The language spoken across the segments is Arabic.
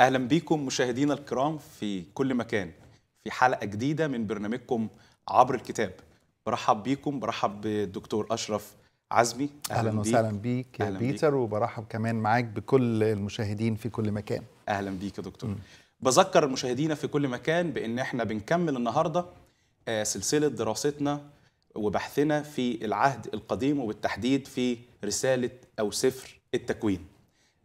اهلا بيكم مشاهدينا الكرام في كل مكان في حلقه جديده من برنامجكم عبر الكتاب برحب بيكم برحب بالدكتور اشرف عزمي اهلا, أهلا وسهلا بيك يا أهلاً بيتر بيك. وبرحب كمان معاك بكل المشاهدين في كل مكان اهلا بيك يا دكتور م. بذكر مشاهدينا في كل مكان بان احنا بنكمل النهارده آه، سلسله دراستنا وبحثنا في العهد القديم وبالتحديد في رساله او سفر التكوين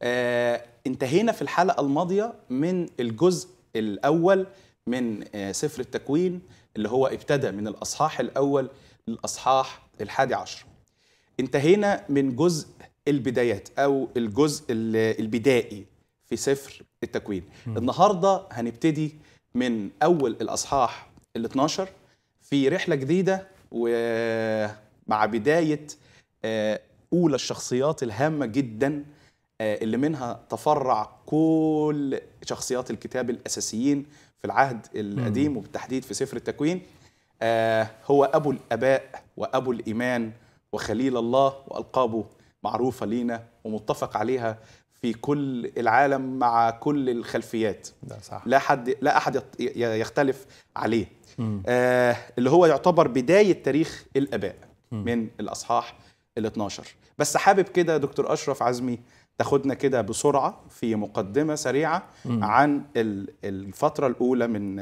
آه، انتهينا في الحلقة الماضية من الجزء الأول من آه، سفر التكوين اللي هو ابتدى من الأصحاح الأول للأصحاح الحادي عشر انتهينا من جزء البدايات أو الجزء البدائي في سفر التكوين م. النهاردة هنبتدي من أول الأصحاح ال 12 في رحلة جديدة ومع بداية آه، أولى الشخصيات الهامة جدا آه، اللي منها تفرع كل شخصيات الكتاب الأساسيين في العهد القديم وبالتحديد في سفر التكوين آه، هو أبو الأباء وأبو الإيمان وخليل الله وألقابه معروفة لينا ومتفق عليها في كل العالم مع كل الخلفيات صح. لا حد لا احد يختلف عليه آه اللي هو يعتبر بدايه تاريخ الاباء مم. من الاصحاح ال 12 بس حابب كده دكتور اشرف عزمي تاخدنا كده بسرعه في مقدمه سريعه م. عن الفتره الاولى من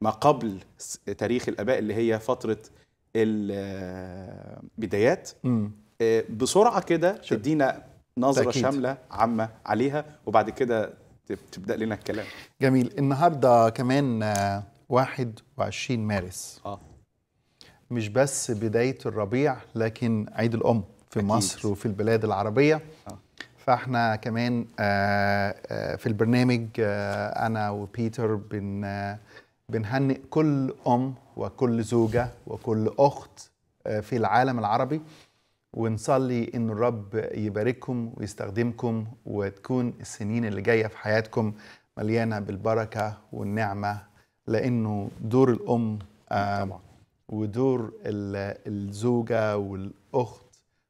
ما قبل تاريخ الاباء اللي هي فتره البدايات م. آه، بسرعه كده تدينا نظره تأكيد. شامله عامه عليها وبعد كده تبدا لنا الكلام جميل النهارده كمان 21 آه، مارس اه مش بس بدايه الربيع لكن عيد الام في أكيد. مصر وفي البلاد العربيه آه. فاحنا كمان آه، آه، في البرنامج آه، انا وبيتر بن بنهنئ كل ام وكل زوجه وكل اخت في العالم العربي ونصلي ان الرب يبارككم ويستخدمكم وتكون السنين اللي جايه في حياتكم مليانه بالبركه والنعمه لانه دور الام طبعا. ودور الزوجه والاخت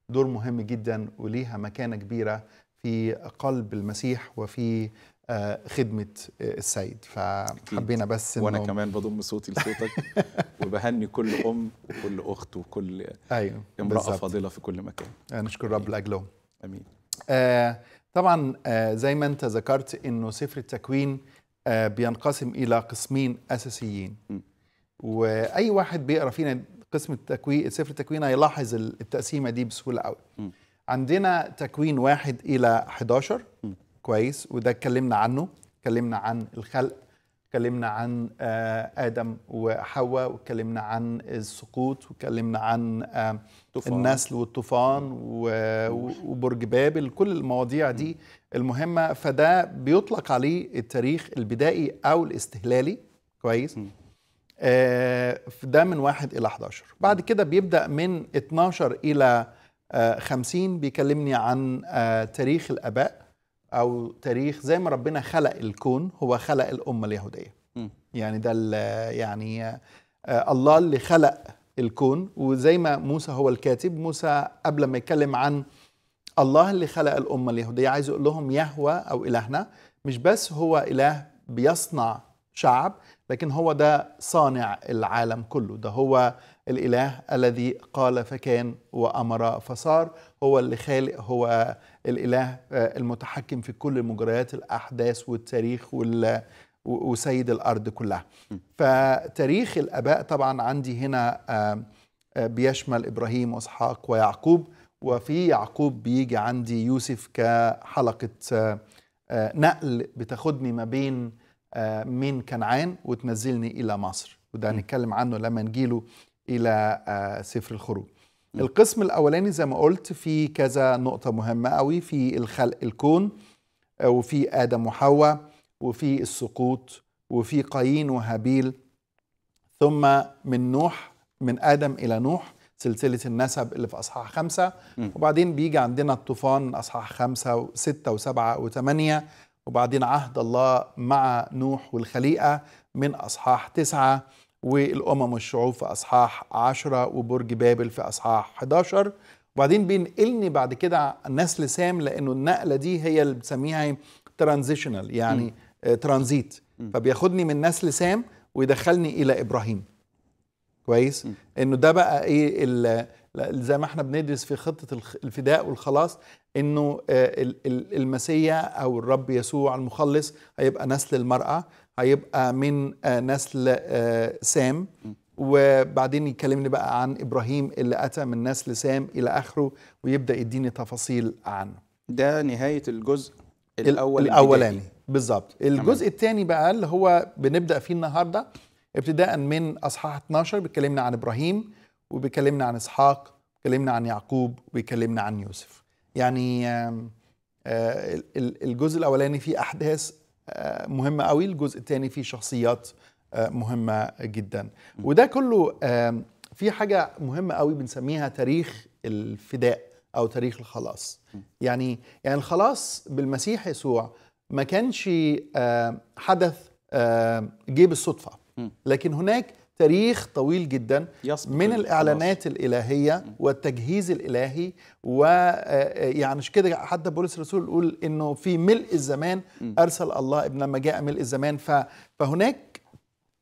دور مهم جدا وليها مكانه كبيره في قلب المسيح وفي آه، خدمة آه، السيد فحبينا بس إنه وأنا كمان بضم صوتي لصوتك وبهني كل أم وكل أخت وكل أيوة امرأة بالزبط. فاضلة في كل مكان آه، نشكر رب لأجلهم أمين آه طبعا آه زي ما أنت ذكرت إنه سفر التكوين آه بينقسم إلى قسمين أساسيين م. وأي واحد بيقرأ فينا قسم التكوين سفر التكوين هيلاحظ التقسيمة دي بسهولة قوي عندنا تكوين واحد إلى 11 كويس وده اتكلمنا عنه اتكلمنا عن الخلق اتكلمنا عن آه، آدم وحواء واتكلمنا عن السقوط واتكلمنا عن آه، طفان. النسل والطوفان وبرج بابل كل المواضيع دي المهمة فده بيطلق عليه التاريخ البدائي أو الاستهلالي كويس آه ده من واحد إلى 11 بعد كده بيبدأ من 12 إلى 50 آه، بيكلمني عن آه، تاريخ الآباء أو تاريخ زي ما ربنا خلق الكون هو خلق الأمة اليهودية م. يعني ده يعني آه، الله اللي خلق الكون وزي ما موسى هو الكاتب موسى قبل ما يتكلم عن الله اللي خلق الأمة اليهودية عايز يقول لهم يهوى أو إلهنا مش بس هو إله بيصنع شعب لكن هو ده صانع العالم كله ده هو الإله الذي قال فكان وأمر فصار هو اللي خالق هو الإله آه، المتحكم في كل مجريات الأحداث والتاريخ وال وسيد الأرض كلها فتاريخ الآباء طبعا عندي هنا آه، بيشمل إبراهيم وإسحاق ويعقوب وفي يعقوب بيجي عندي يوسف كحلقة آه، نقل بتاخدني ما بين من كنعان وتنزلني إلى مصر وده هنتكلم عنه لما نجيله الى آه، سفر الخروج القسم الاولاني زي ما قلت في كذا نقطه مهمه قوي في الخلق الكون آه، وفي ادم وحواء وفي السقوط وفي قايين وهابيل ثم من نوح من ادم الى نوح سلسله النسب اللي في اصحاح خمسه وبعدين بيجي عندنا الطوفان اصحاح خمسه وسته وسبعه وثمانيه وبعدين عهد الله مع نوح والخليقه من اصحاح تسعه والأمم والشعوب في أصحاح 10 وبرج بابل في أصحاح 11 وبعدين بينقلني بعد كده نسل سام لأنه النقلة دي هي اللي بنسميها ترانزيشنال يعني آه، ترانزيت فبياخدني من نسل سام ويدخلني إلى إبراهيم كويس إنه ده بقى إيه زي ما احنا بندرس في خطة الفداء والخلاص انه آه، المسيا او الرب يسوع المخلص هيبقى نسل المرأة هيبقى من آه، نسل آه، سام وبعدين يكلمني بقى عن ابراهيم اللي اتى من نسل سام الى اخره ويبدا يديني تفاصيل عنه ده نهايه الجزء الاول الاولاني بالظبط الجزء الثاني بقى اللي هو بنبدا فيه النهارده ابتداء من اصحاح 12 بيكلمنا عن ابراهيم وبيكلمنا عن اسحاق بيكلمنا عن يعقوب وبيكلمنا عن يوسف يعني آه، الجزء الاولاني فيه احداث آه، مهمه قوي الجزء الثاني فيه شخصيات آه، مهمه جدا وده كله في حاجه مهمه قوي بنسميها تاريخ الفداء او تاريخ الخلاص يعني يعني الخلاص بالمسيح يسوع ما كانش حدث جه بالصدفه لكن هناك تاريخ طويل جدا من الاعلانات الالهيه والتجهيز الالهي ويعني آه، آه، مش كده حتى بولس الرسول يقول انه في ملء الزمان ارسل الله ابن لما جاء ملء الزمان فهناك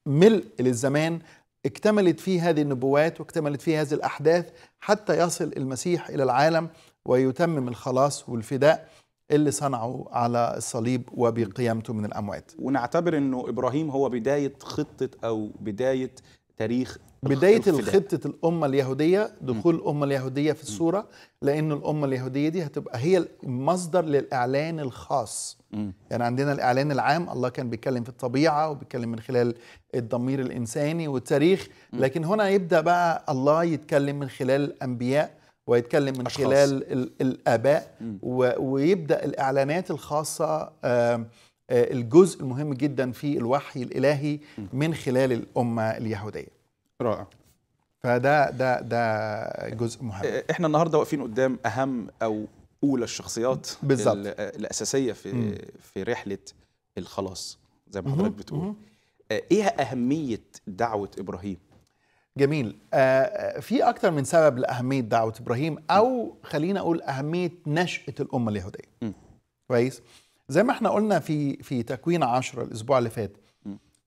ملء للزمان اكتملت فيه هذه النبوات واكتملت فيه هذه الاحداث حتى يصل المسيح الى العالم ويتمم الخلاص والفداء اللي صنعه على الصليب وبقيامته من الأموات ونعتبر أنه إبراهيم هو بداية خطة أو بداية تاريخ بداية خطة الأمة اليهودية دخول الأمة اليهودية في الصورة لأن الأمة اليهودية دي هتبقى هي المصدر للإعلان الخاص يعني عندنا الإعلان العام الله كان بيتكلم في الطبيعة وبيتكلم من خلال الضمير الإنساني والتاريخ لكن هنا يبدأ بقى الله يتكلم من خلال الأنبياء ويتكلم من أشخاص. خلال الاباء ويبدا الاعلانات الخاصه آه، الجزء المهم جدا في الوحي الالهي من خلال الامه اليهوديه رائع فده ده ده جزء مهم آه، احنا النهارده واقفين قدام اهم او اولى الشخصيات بالظبط الاساسيه في م. في رحله الخلاص زي ما حضرتك بتقول م. آه، ايه اهميه دعوه ابراهيم جميل آه، آه، في اكثر من سبب لاهميه دعوه ابراهيم او خلينا اقول اهميه نشاه الامه اليهوديه كويس زي ما احنا قلنا في في تكوين عشرة الاسبوع اللي فات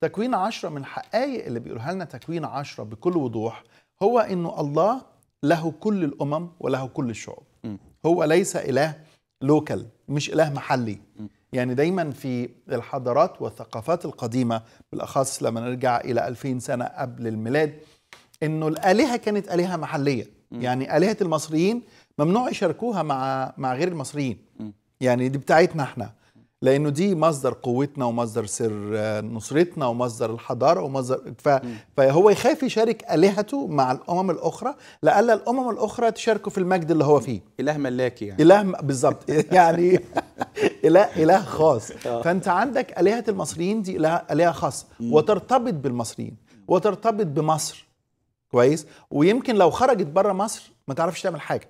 تكوين عشرة من حقائق اللي بيقولها لنا تكوين عشرة بكل وضوح هو انه الله له كل الامم وله كل الشعوب هو ليس اله لوكال مش اله محلي يعني دايما في الحضارات والثقافات القديمه بالاخص لما نرجع الى 2000 سنه قبل الميلاد انه الالهه كانت الهه محليه م. يعني الهه المصريين ممنوع يشاركوها مع مع غير المصريين م. يعني دي بتاعتنا احنا لانه دي مصدر قوتنا ومصدر سر آه، نصرتنا ومصدر الحضاره ومصدر ف... فهو يخاف يشارك الهته مع الامم الاخرى لالا الامم الاخرى تشاركه في المجد اللي هو فيه اله ملاكي يعني اله بالظبط يعني اله اله خاص آه. فانت عندك الهه المصريين دي اله, خاص خاصه وترتبط بالمصريين وترتبط بمصر كويس ويمكن لو خرجت بره مصر ما تعرفش تعمل حاجه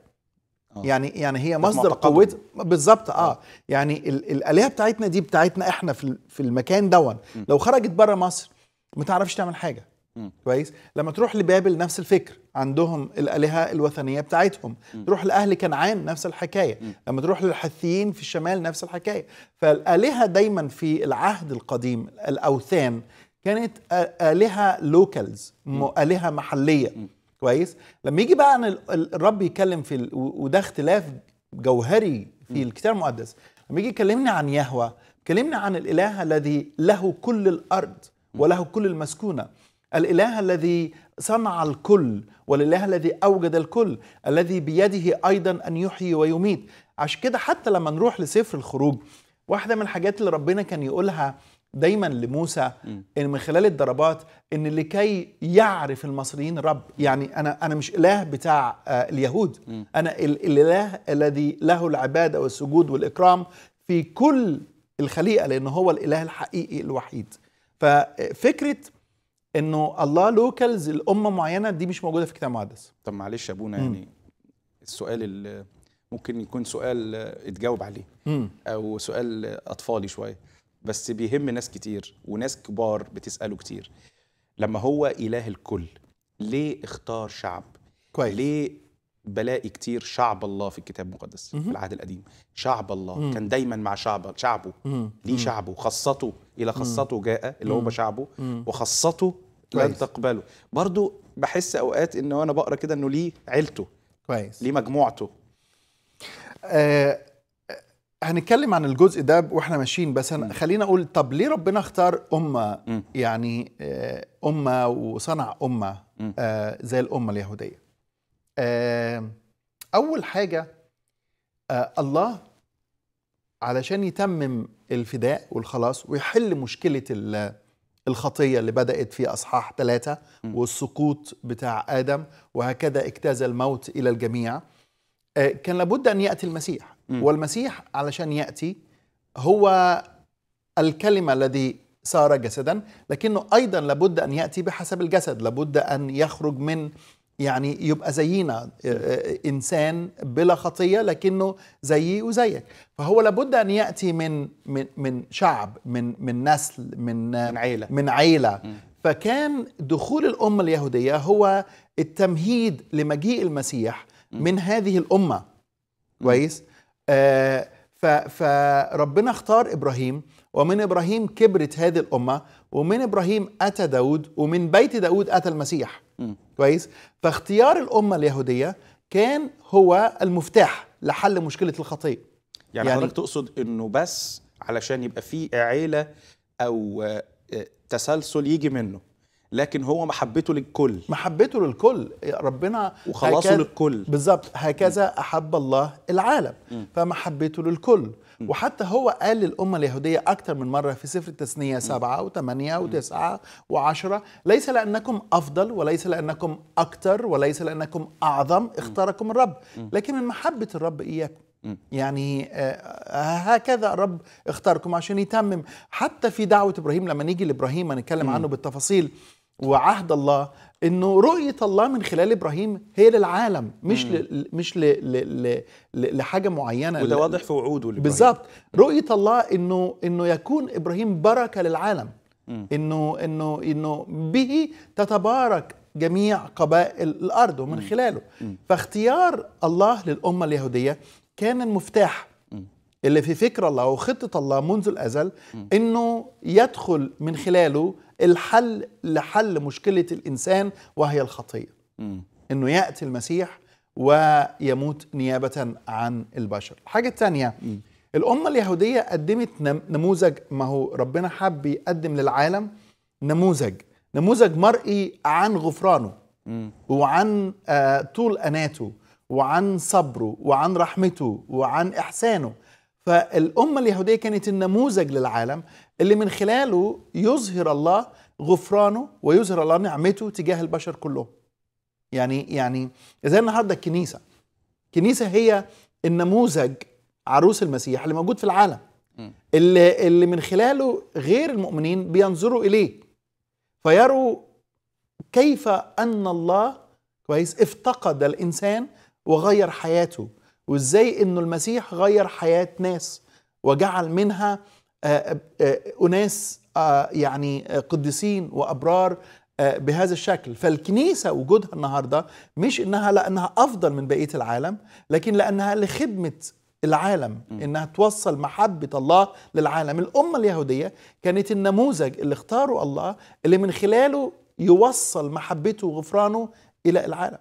آه. يعني يعني هي مصدر قوتها بالظبط آه. اه يعني ال الالهه بتاعتنا دي بتاعتنا احنا في في المكان دون لو خرجت بره مصر ما تعرفش تعمل حاجه م. كويس لما تروح لبابل نفس الفكر عندهم الالهه الوثنيه بتاعتهم م. تروح لاهل كنعان نفس الحكايه م. لما تروح للحثيين في الشمال نفس الحكايه فالالهه دايما في العهد القديم الاوثان كانت آلهة لوكالز آلهة محلية م. كويس لما يجي بقى عن الرب يتكلم في وده اختلاف جوهري في الكتاب المقدس لما يجي يكلمنا عن يهوى كلمنا عن الإله الذي له كل الأرض وله كل المسكونة الإله الذي صنع الكل والإله الذي أوجد الكل الذي بيده أيضا أن يحيي ويميت عشان كده حتى لما نروح لسفر الخروج واحدة من الحاجات اللي ربنا كان يقولها دايما لموسى ان من خلال الضربات ان لكي يعرف المصريين رب يعني انا انا مش اله بتاع آه، اليهود انا الاله الذي له العباده والسجود والاكرام في كل الخليقه لان هو الاله الحقيقي الوحيد ففكره انه الله لوكالز الامه معينه دي مش موجوده في الكتاب المقدس طب معلش يا ابونا يعني السؤال اللي ممكن يكون سؤال آه، اتجاوب عليه مم. او سؤال اطفالي شويه بس بيهم ناس كتير وناس كبار بتساله كتير لما هو اله الكل ليه اختار شعب كويس ليه بلاقي كتير شعب الله في الكتاب المقدس في العهد القديم شعب الله مم. كان دايما مع شعب شعبه مم. ليه شعبه خاصته الى خاصته جاء اللي هو شعبه وخاصته لن تقبله برضو بحس اوقات ان انا بقرا كده انه ليه عيلته كويس ليه مجموعته آه، هنتكلم عن الجزء ده واحنا ماشيين بس خلينا اقول طب ليه ربنا اختار امه يعني آه، امه وصنع امه آه، زي الامه اليهوديه آه، اول حاجه الله علشان يتمم الفداء والخلاص ويحل مشكله الخطيه اللي بدات في اصحاح ثلاثة والسقوط بتاع ادم وهكذا اجتاز الموت الى الجميع كان لابد ان ياتي المسيح والمسيح علشان ياتي هو الكلمه الذي صار جسدا لكنه ايضا لابد ان ياتي بحسب الجسد لابد ان يخرج من يعني يبقى زينا آه، آه، انسان بلا خطيه لكنه زيي وزيك فهو لابد ان ياتي من من من شعب من من نسل من من عيله من عيله فكان دخول الامه اليهوديه هو التمهيد لمجيء المسيح من هذه الامه كويس آه، فربنا اختار ابراهيم ومن ابراهيم كبرت هذه الامه ومن ابراهيم اتى داود ومن بيت داود اتى المسيح كويس فاختيار الامه اليهوديه كان هو المفتاح لحل مشكله الخطيه يعني, يعني حضرتك تقصد انه بس علشان يبقى في عيله او آه، آه، تسلسل يجي منه لكن هو محبته للكل محبته للكل إيه، ربنا وخلاصه للكل بالظبط هكذا م. احب الله العالم م. فمحبته للكل م. وحتى هو قال للأمة اليهودية أكثر من مرة في سفر التثنية سبعة وثمانية وتسعة وعشرة ليس لأنكم أفضل وليس لأنكم أكثر وليس لأنكم أعظم اختاركم الرب لكن من محبة الرب إياكم يعني آه، هكذا الرب اختاركم عشان يتمم حتى في دعوة إبراهيم لما نيجي لإبراهيم هنتكلم عنه بالتفاصيل وعهد الله انه رؤيه الله من خلال ابراهيم هي للعالم مش ل... مش ل... ل... ل... لحاجه معينه وده واضح في وعوده بالظبط رؤيه الله انه انه يكون ابراهيم بركه للعالم انه انه انه به تتبارك جميع قبائل الارض ومن خلاله فاختيار الله للامه اليهوديه كان المفتاح اللي في فكر الله وخطة الله منذ الأزل أنه يدخل من خلاله الحل لحل مشكلة الإنسان وهي الخطية أنه يأتي المسيح ويموت نيابة عن البشر الحاجة الثانية الأمة اليهودية قدمت نموذج ما هو ربنا حب يقدم للعالم نموذج نموذج مرئي عن غفرانه وعن آه، طول أناته وعن صبره وعن رحمته وعن إحسانه فالأمة اليهودية كانت النموذج للعالم اللي من خلاله يظهر الله غفرانه ويظهر الله نعمته تجاه البشر كلهم يعني يعني زي النهارده الكنيسة الكنيسة هي النموذج عروس المسيح اللي موجود في العالم اللي, اللي من خلاله غير المؤمنين بينظروا إليه فيروا كيف أن الله كويس افتقد الإنسان وغير حياته وازاي انه المسيح غير حياه ناس وجعل منها آه، آه، آه، اناس يعني قديسين وابرار بهذا الشكل فالكنيسة وجودها النهاردة مش إنها لأنها أفضل من بقية العالم لكن لأنها لخدمة العالم إنها توصل محبة الله للعالم الأمة اليهودية كانت النموذج اللي اختاره الله اللي من خلاله يوصل محبته وغفرانه إلى العالم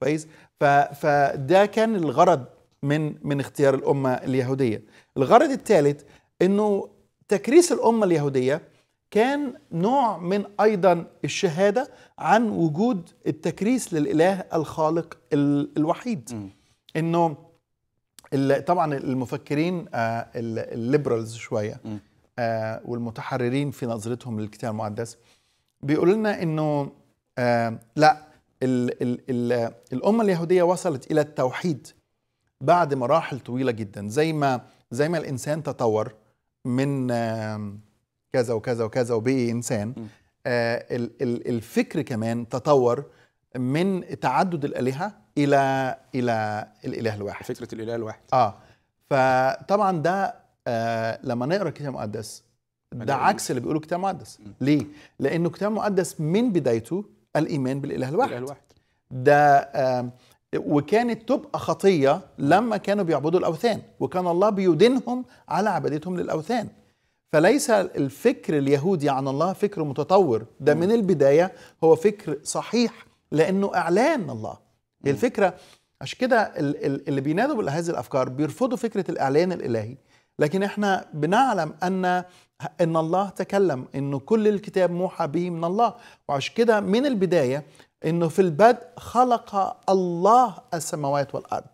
كويس فده كان الغرض من من اختيار الامه اليهوديه الغرض الثالث انه تكريس الامه اليهوديه كان نوع من ايضا الشهاده عن وجود التكريس للاله الخالق الوحيد انه طبعا المفكرين آه، الليبرالز شويه آه، والمتحررين في نظرتهم للكتاب المقدس بيقولوا لنا انه آه، لا ال ال ال الامه اليهوديه وصلت الى التوحيد بعد مراحل طويله جدا زي ما زي ما الانسان تطور من كذا وكذا وكذا وبقي انسان آه، الفكر كمان تطور من تعدد الالهه الى الى الاله الواحد فكره الاله الواحد اه فطبعا ده آه لما نقرا الكتاب المقدس ده عكس اللي بيقوله الكتاب المقدس ليه لانه الكتاب المقدس من بدايته الايمان بالاله الواحد, الإله الواحد. ده وكانت تبقى خطيه لما كانوا بيعبدوا الاوثان وكان الله بيدينهم على عبادتهم للاوثان فليس الفكر اليهودي عن الله فكر متطور ده من البدايه هو فكر صحيح لانه اعلان الله هي الفكره عشان كده اللي بينادوا بهذه الافكار بيرفضوا فكره الاعلان الالهي لكن احنا بنعلم ان ان الله تكلم ان كل الكتاب موحى به من الله وعشان كده من البدايه انه في البدء خلق الله السماوات والارض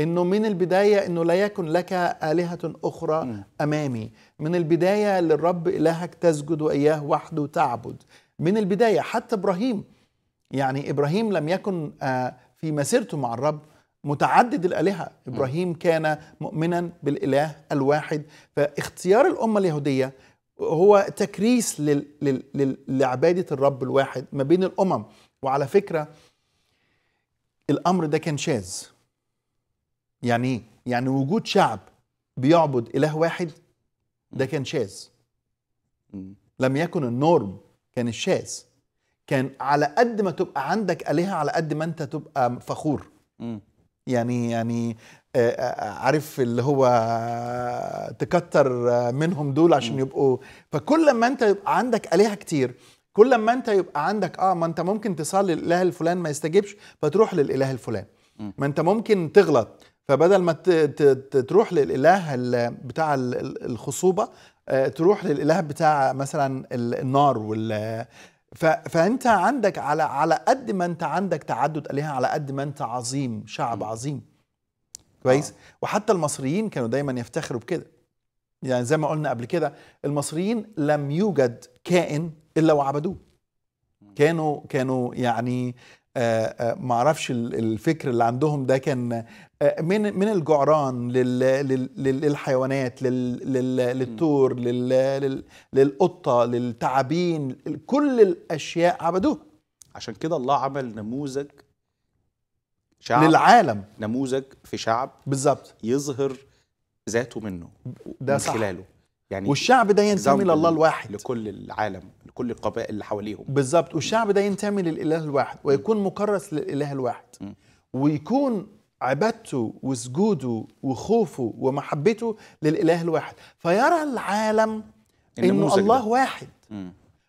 انه من البدايه انه لا يكن لك الهه اخرى م. امامي من البدايه للرب الهك تسجد واياه وحده تعبد من البدايه حتى ابراهيم يعني ابراهيم لم يكن آه، في مسيرته مع الرب متعدد الآلهة إبراهيم كان مؤمنا بالإله الواحد فاختيار الأمة اليهودية هو تكريس لل... لل... لل... لعبادة الرب الواحد ما بين الأمم وعلى فكرة الأمر ده كان شاذ يعني إيه؟ يعني وجود شعب بيعبد إله واحد ده كان شاذ لم يكن النورم كان الشاذ كان على قد ما تبقى عندك آلهة على قد ما أنت تبقى فخور يعني يعني آه، آه، آه، عارف اللي هو تكتر منهم دول عشان يبقوا فكل ما انت يبقى عندك الهه كتير كل ما انت يبقى عندك اه ما انت ممكن تصلي للاله الفلان ما يستجبش فتروح للاله الفلان ما انت ممكن تغلط فبدل ما تروح للاله بتاع الخصوبه تروح للاله بتاع مثلا النار فانت عندك على على قد ما انت عندك تعدد الهه على قد ما انت عظيم شعب عظيم كويس آه. وحتى المصريين كانوا دايما يفتخروا بكده يعني زي ما قلنا قبل كده المصريين لم يوجد كائن الا وعبدوه كانوا كانوا يعني آه، آه، ما اعرفش الفكر اللي عندهم ده كان آه، من من الجعران للحيوانات للثور للقطه للتعابين كل الاشياء عبدوه عشان كده الله عمل نموذج شعب للعالم نموذج في شعب بالظبط يظهر ذاته منه ده من صح. خلاله يعني والشعب ده ينتمي لله الواحد لكل العالم لكل القبائل اللي حواليهم بالظبط والشعب ده ينتمي للاله الواحد ويكون مكرس للاله الواحد م. ويكون عبادته وسجوده وخوفه ومحبته للاله الواحد فيرى العالم انه الله واحد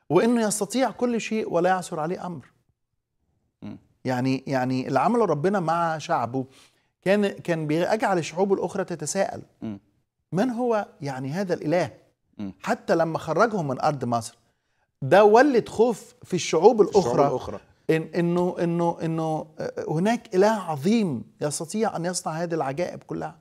وانه يستطيع كل شيء ولا يعثر عليه امر يعني يعني اللي عمله ربنا مع شعبه كان كان بيجعل الشعوب الاخرى تتساءل من هو يعني هذا الاله حتى لما خرجهم من ارض مصر ده ولد خوف في الشعوب الاخرى, الشعوب الأخرى. إن انه انه انه آه، هناك اله عظيم يستطيع ان يصنع هذه العجائب كلها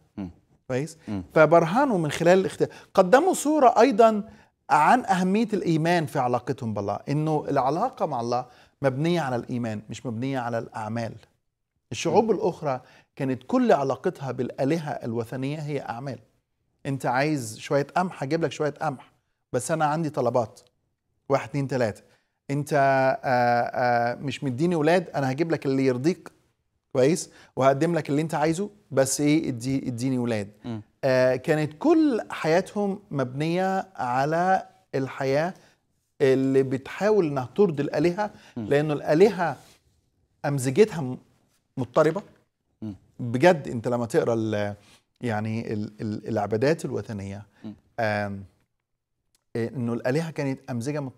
كويس فبرهنوا من خلال الاختيار قدموا صوره ايضا عن اهميه الايمان في علاقتهم بالله انه العلاقه مع الله مبنيه على الايمان مش مبنيه على الاعمال الشعوب م. الاخرى كانت كل علاقتها بالالهه الوثنيه هي اعمال انت عايز شويه قمح هجيب لك شويه قمح بس انا عندي طلبات واحد اثنين ثلاثة. انت آآ آه، آآ آه، مش مديني ولاد انا هجيب لك اللي يرضيك كويس وهقدم لك اللي انت عايزه بس ايه ادي اديني ولاد آه، كانت كل حياتهم مبنيه على الحياه اللي بتحاول انها ترضي الالهه لانه الالهه امزجتها مضطربه بجد انت لما تقرا يعني العبادات الوثنيه انه الالهه كانت امزجه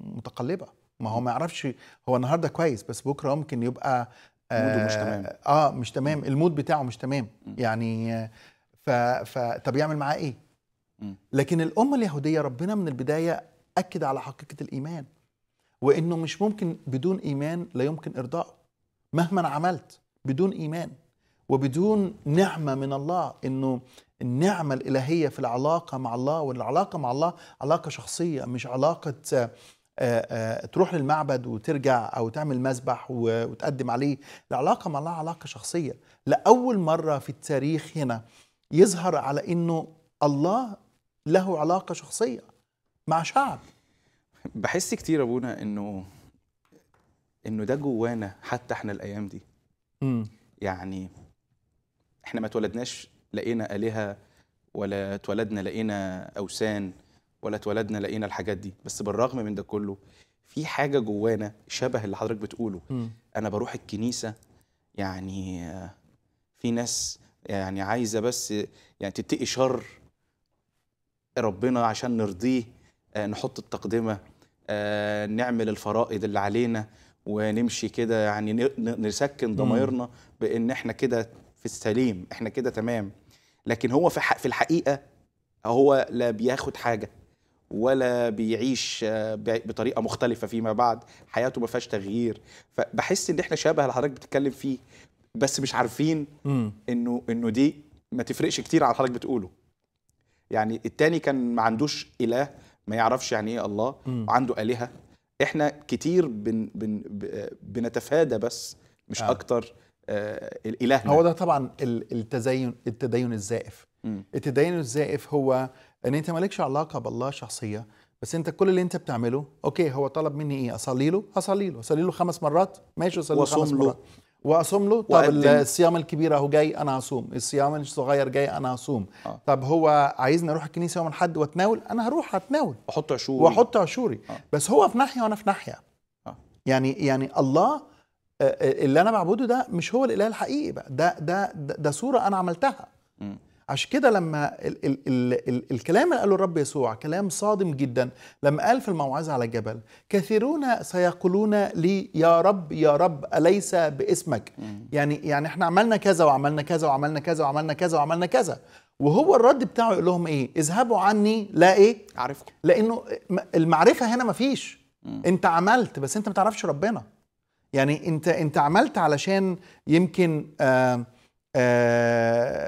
متقلبه ما هو ما يعرفش هو النهارده كويس بس بكره ممكن يبقى آه مش تمام اه مش تمام المود بتاعه مش تمام يعني ف, ف طب يعمل معاه ايه لكن الامه اليهوديه ربنا من البدايه اكد على حقيقه الايمان وانه مش ممكن بدون ايمان لا يمكن ارضائه مهما عملت بدون ايمان وبدون نعمه من الله انه النعمه الالهيه في العلاقه مع الله والعلاقه مع الله علاقه شخصيه مش علاقه آه، آه، تروح للمعبد وترجع او تعمل مسبح وتقدم عليه العلاقه مع الله علاقه شخصيه لاول مره في التاريخ هنا يظهر على انه الله له علاقه شخصيه مع شعب بحس كتير ابونا انه انه ده جوانا حتى احنا الايام دي م. يعني احنا ما اتولدناش لقينا آلهة ولا اتولدنا لقينا أوثان ولا اتولدنا لقينا الحاجات دي بس بالرغم من ده كله في حاجة جوانا شبه اللي حضرتك بتقوله م. أنا بروح الكنيسة يعني آه، في ناس يعني عايزة بس يعني تتقي شر ربنا عشان نرضيه آه، نحط التقدمة آه، نعمل الفرائض اللي علينا ونمشي كده يعني نسكن ضمايرنا بان احنا كده في السليم احنا كده تمام لكن هو في في الحقيقه هو لا بياخد حاجه ولا بيعيش آه، بطريقه مختلفه فيما بعد حياته ما فيهاش تغيير فبحس ان احنا شبه اللي حضرتك بتتكلم فيه بس مش عارفين انه انه دي ما تفرقش كتير على حضرتك بتقوله يعني التاني كان ما عندوش اله ما يعرفش يعني ايه الله مم. وعنده الهه احنا كتير بن بن بنتفادى بس مش آه. اكتر آه، الالهنا هو ده طبعا التزين التدين الزائف م. التدين الزائف هو ان انت مالكش علاقه بالله شخصيه بس انت كل اللي انت بتعمله اوكي هو طلب مني ايه اصلي له اصلي له اصلي له خمس مرات ماشي اصلي له خمس مرات واصوم له طب الصيام الكبير اهو جاي انا اصوم الصيام الصغير جاي انا اصوم آه. طب هو عايزني اروح الكنيسه يوم الاحد واتناول انا هروح اتناول احط عشوري واحط عشوري آه. بس هو في ناحيه وانا في ناحيه آه. يعني يعني الله آه، آه، اللي انا بعبده ده مش هو الاله الحقيقي بقى ده ده ده, ده صوره انا عملتها عشان كده لما ال ال ال ال الكلام اللي قاله الرب يسوع كلام صادم جدا لما قال في الموعظه على الجبل كثيرون سيقولون لي يا رب يا رب اليس باسمك مم. يعني يعني احنا عملنا كذا وعملنا كذا وعملنا كذا وعملنا كذا وعملنا كذا وهو الرد بتاعه يقول لهم ايه اذهبوا عني لا ايه اعرفكم لانه المعرفه هنا مفيش مم. انت عملت بس انت ما تعرفش ربنا يعني انت انت عملت علشان يمكن آآ آه، آآ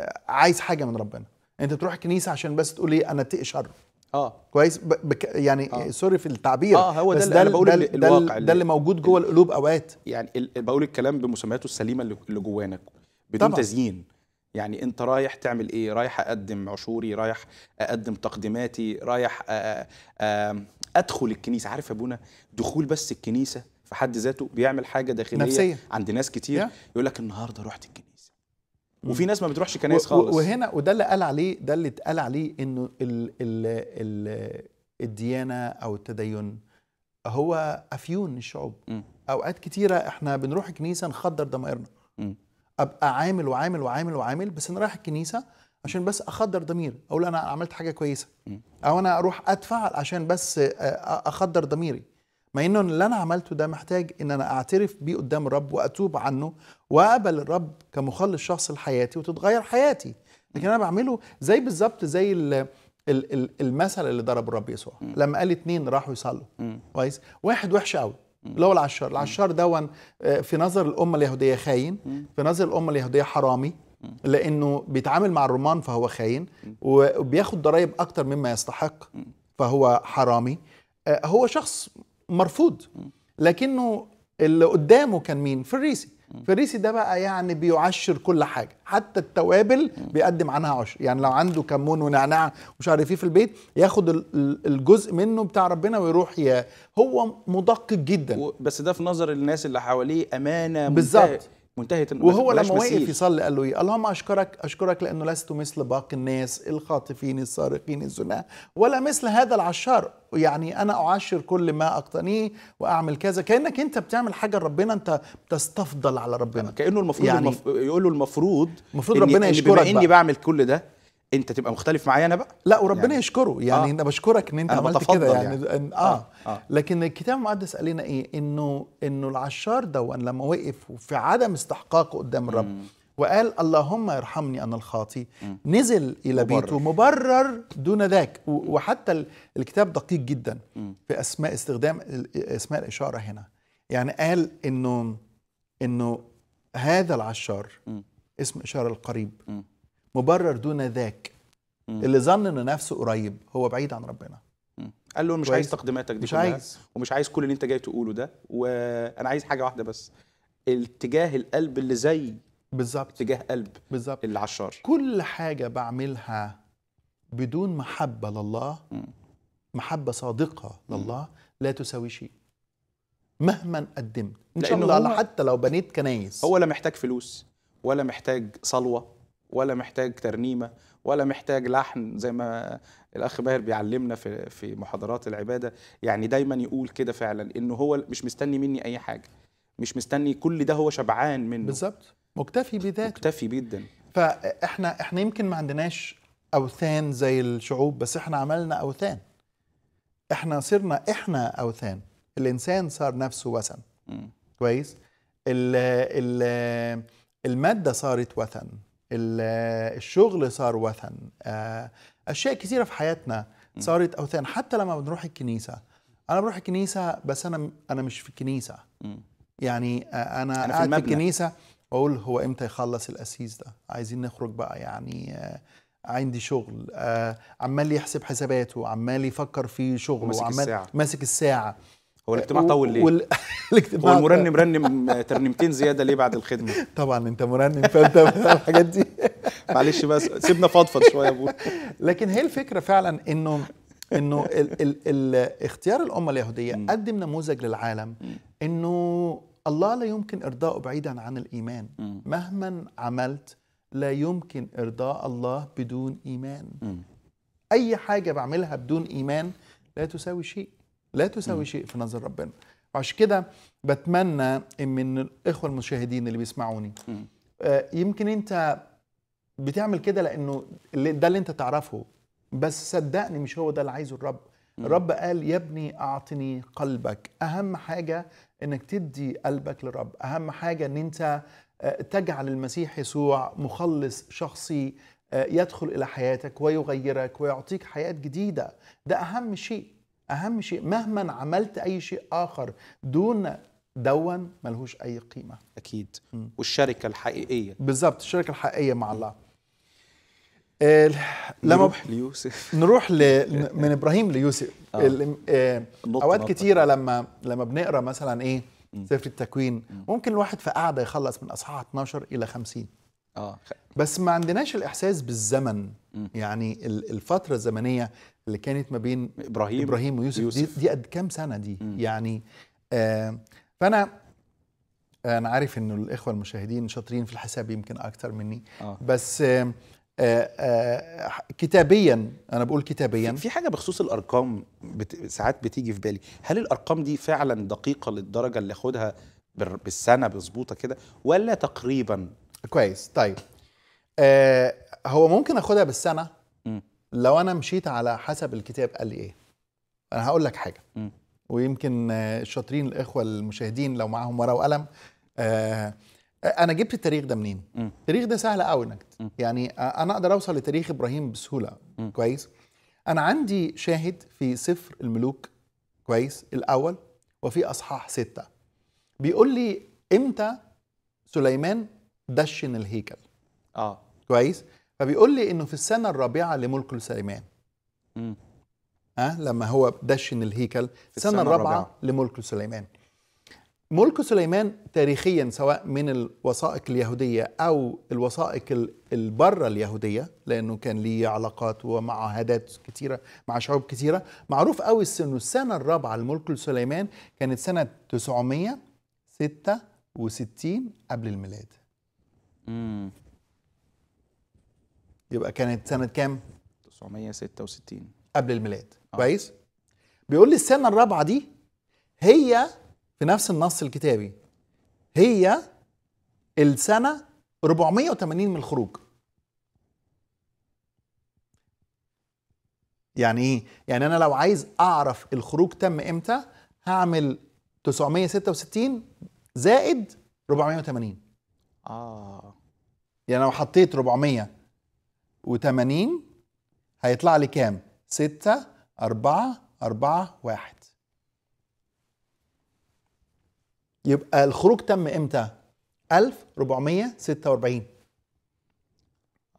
آه، عايز حاجه من ربنا انت تروح كنيسه عشان بس تقول ايه انا اتقي شر اه كويس بك يعني آه. سوري في التعبير اه هو ده اللي انا بقول ده الواقع ده اللي موجود جوه القلوب اوقات يعني بقول الكلام بمسمياته السليمه اللي جوانا بدون تزيين يعني انت رايح تعمل ايه رايح اقدم عشوري رايح اقدم تقديماتي رايح أ... آه، أ... أ... ادخل الكنيسه عارف يا ابونا دخول بس الكنيسه في حد ذاته بيعمل حاجه داخليه نفسية. عند ناس كتير يقول لك النهارده رحت الكنيسه وفي ناس ما بتروحش كنايس خالص وهنا وده اللي قال عليه ده اللي اتقال عليه انه ال ال ال الديانه او التدين هو افيون الشعوب م. اوقات كتيره احنا بنروح الكنيسه نخدر ضمائرنا ابقى عامل وعامل وعامل وعامل بس انا رايح الكنيسه عشان بس اخدر ضميري اقول انا عملت حاجه كويسه او انا اروح ادفع عشان بس اخدر ضميري مع انه اللي انا عملته ده محتاج ان انا اعترف بيه قدام الرب واتوب عنه واقبل الرب كمخلص شخص لحياتي وتتغير حياتي لكن انا بعمله زي بالظبط زي المثل اللي ضرب الرب يسوع لما قال اتنين راحوا يصلوا كويس واحد وحش قوي اللي هو العشار العشار دون آه، في نظر الامه اليهوديه خاين في نظر الامه اليهوديه حرامي لانه بيتعامل مع الرومان فهو خاين وبياخد ضرائب اكتر مما يستحق فهو حرامي آه، هو شخص مرفوض لكنه اللي قدامه كان مين فريسي فريسي ده بقى يعني بيعشر كل حاجه حتى التوابل بيقدم عنها عشر يعني لو عنده كمون ونعناع ومش عارف ايه في البيت ياخد الجزء منه بتاع ربنا ويروح يا هو مدقق جدا بس ده في نظر الناس اللي حواليه امانه بالظبط منتهيه وهو لما واقف يصلي قال له ايه؟ اللهم اشكرك اشكرك لانه لست مثل باقي الناس الخاطفين السارقين الزنا ولا مثل هذا العشار يعني انا اعشر كل ما اقتنيه واعمل كذا كانك انت بتعمل حاجه لربنا انت بتستفضل على ربنا كانه المفروض يعني المف... يقول له المفروض المفروض ربنا يشكرك بما اني بعمل كل ده انت تبقى مختلف معايا انا بقى لا وربنا يعني يشكره يعني آه. انا بشكرك ان انت عملت كده يعني, يعني. آه. آه. اه لكن الكتاب المقدس قال لنا ايه انه انه العشار ده لما وقف في عدم استحقاقه قدام الرب وقال اللهم يرحمني انا الخاطي نزل الى مبرر. بيته مبرر دون ذاك وحتى الكتاب دقيق جدا في اسماء استخدام اسماء الاشاره هنا يعني قال انه انه هذا العشار اسم اشاره القريب مبرر دون ذاك اللي ظن ان نفسه قريب هو بعيد عن ربنا م. قال له مش عايز تقديماتك دي مش عايز. ومش عايز كل اللي انت جاي تقوله ده وانا عايز حاجه واحده بس اتجاه القلب اللي زي بالظبط اتجاه قلب بالظبط اللي عشار كل حاجه بعملها بدون محبه لله م. محبه صادقه لله لا تساوي شيء مهما قدمت ان شاء الله حتى لو بنيت كنايس هو لا محتاج فلوس ولا محتاج صلوه ولا محتاج ترنيمه ولا محتاج لحن زي ما الاخ ماهر بيعلمنا في في محاضرات العباده يعني دايما يقول كده فعلا انه هو مش مستني مني اي حاجه مش مستني كل ده هو شبعان منه بالظبط مكتفي بذاته مكتفي جدا فاحنا احنا يمكن ما عندناش اوثان زي الشعوب بس احنا عملنا اوثان احنا صرنا احنا اوثان الانسان صار نفسه وثن كويس ال ال الماده صارت وثن الشغل صار وثن آه، اشياء كثيره في حياتنا صارت اوثان حتى لما بنروح الكنيسه انا بروح الكنيسه بس انا انا مش في الكنيسه يعني آه، انا, أنا في, في الكنيسه واقول هو امتى يخلص القسيس ده عايزين نخرج بقى يعني آه، عندي شغل عمال يحسب حساباته عمال يفكر في شغله ماسك الساعه ماسك الساعه هو آه، الاجتماع طول ليه؟ وال... الاجتماع هو المرنم رنم ترنيمتين زياده ليه بعد الخدمه؟ طبعا انت مرنم فانت الحاجات دي معلش بس سيبنا فضفض شويه ابو لكن هي الفكره فعلا انه انه ال ال ال اختيار الامه اليهوديه م. قدم نموذج للعالم انه الله لا يمكن ارضائه بعيدا عن الايمان م. مهما عملت لا يمكن ارضاء الله بدون ايمان م. اي حاجه بعملها بدون ايمان لا تساوي شيء لا تساوي شيء في نظر ربنا عشان كده بتمنى ان من الاخوه المشاهدين اللي بيسمعوني آه، يمكن انت بتعمل كده لانه ده اللي انت تعرفه بس صدقني مش هو ده اللي عايزه الرب الرب قال يا ابني اعطني قلبك اهم حاجه انك تدي قلبك للرب اهم حاجه ان انت آه، تجعل المسيح يسوع مخلص شخصي آه، يدخل الى حياتك ويغيرك ويعطيك حياه جديده ده اهم شيء اهم شيء مهما عملت اي شيء اخر دون دون ملهوش اي قيمه اكيد م. والشركه الحقيقيه بالظبط الشركه الحقيقيه مع الله لما نروح ليوسف نروح ل... من ابراهيم ليوسف آه. آه، اوقات كثيره كتيره لما لما بنقرا مثلا ايه سفر التكوين ممكن الواحد في قعده يخلص من اصحاح 12 الى 50 اه بس ما عندناش الاحساس بالزمن م. يعني الفتره الزمنيه اللي كانت ما بين ابراهيم ابراهيم ويوسف يوسف. دي, دي قد كام سنه دي م. يعني آه فانا انا عارف ان الاخوه المشاهدين شاطرين في الحساب يمكن اكتر مني آه. بس آه آه كتابيا انا بقول كتابيا في حاجه بخصوص الارقام بت... ساعات بتيجي في بالي هل الارقام دي فعلا دقيقه للدرجه اللي اخدها بالسنه بظبوطه كده ولا تقريبا كويس طيب آه هو ممكن اخدها بالسنه لو انا مشيت على حسب الكتاب قال لي ايه انا هقول لك حاجه ويمكن الشاطرين آه، الاخوه المشاهدين لو معاهم ورقه وقلم آه انا جبت التاريخ ده منين التاريخ ده سهل قوي انك يعني آه، انا اقدر اوصل لتاريخ ابراهيم بسهوله كويس انا عندي شاهد في سفر الملوك كويس الاول وفي اصحاح ستة بيقول لي امتى سليمان دشن الهيكل اه كويس فبيقول لي انه في السنه الرابعه لملك سليمان امم ها أه؟ لما هو دشن الهيكل في السنه الرابعه لملك سليمان ملك سليمان تاريخيا سواء من الوثائق اليهودية أو الوثائق البرة اليهودية لأنه كان ليه علاقات ومعاهدات كتيرة مع شعوب كتيرة معروف قوي أنه السنة الرابعة لملك سليمان كانت سنة 966 قبل الميلاد امم يبقى كانت سنه كام 966 قبل الميلاد آه. كويس بيقول لي السنه الرابعه دي هي في نفس النص الكتابي هي السنه 480 من الخروج يعني ايه يعني انا لو عايز اعرف الخروج تم امتى هعمل 966 زائد 480 اه يعني لو حطيت 480 هيطلع لي كام؟ 6 4 4 1 يبقى الخروج تم امتى؟ 1446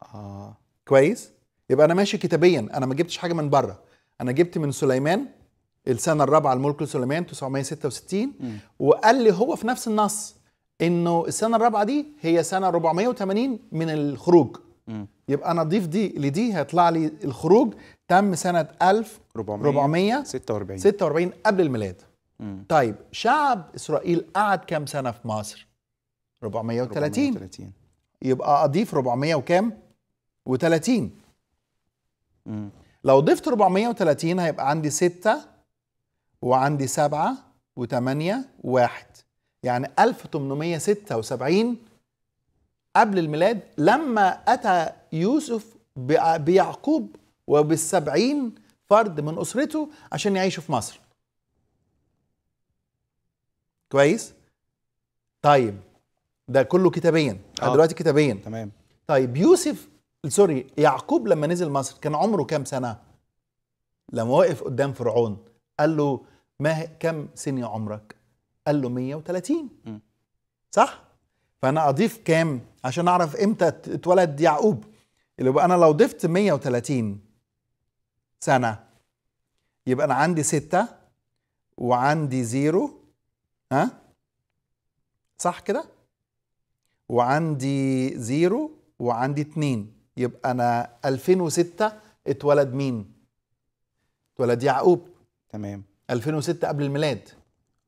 اه كويس؟ يبقى انا ماشي كتابيا انا ما جبتش حاجه من بره انا جبت من سليمان السنه الرابعه الملك لسليمان 966 وقال لي هو في نفس النص انه السنه الرابعه دي هي سنه 480 من الخروج م. يبقى انا اضيف دي لدي هيطلع لي الخروج تم سنه 1446 46 قبل الميلاد م. طيب شعب اسرائيل قعد كام سنه في مصر 430 430 يبقى اضيف 400 وكام و30 لو ضفت 430 هيبقى عندي 6 وعندي 7 و8 و1 يعني 1876 قبل الميلاد لما أتى يوسف بيعقوب وبالسبعين فرد من أسرته عشان يعيشوا في مصر كويس طيب ده كله كتابيا آه. دلوقتي كتابيا تمام طيب يوسف سوري يعقوب لما نزل مصر كان عمره كام سنة لما وقف قدام فرعون قال له ما كم سنة عمرك قال له 130 صح فانا اضيف كام عشان اعرف امتى اتولد يعقوب اللي انا لو ضفت 130 سنه يبقى انا عندي 6 وعندي زيرو ها صح كده وعندي زيرو وعندي 2 يبقى انا 2006 اتولد مين اتولد يعقوب تمام 2006 قبل الميلاد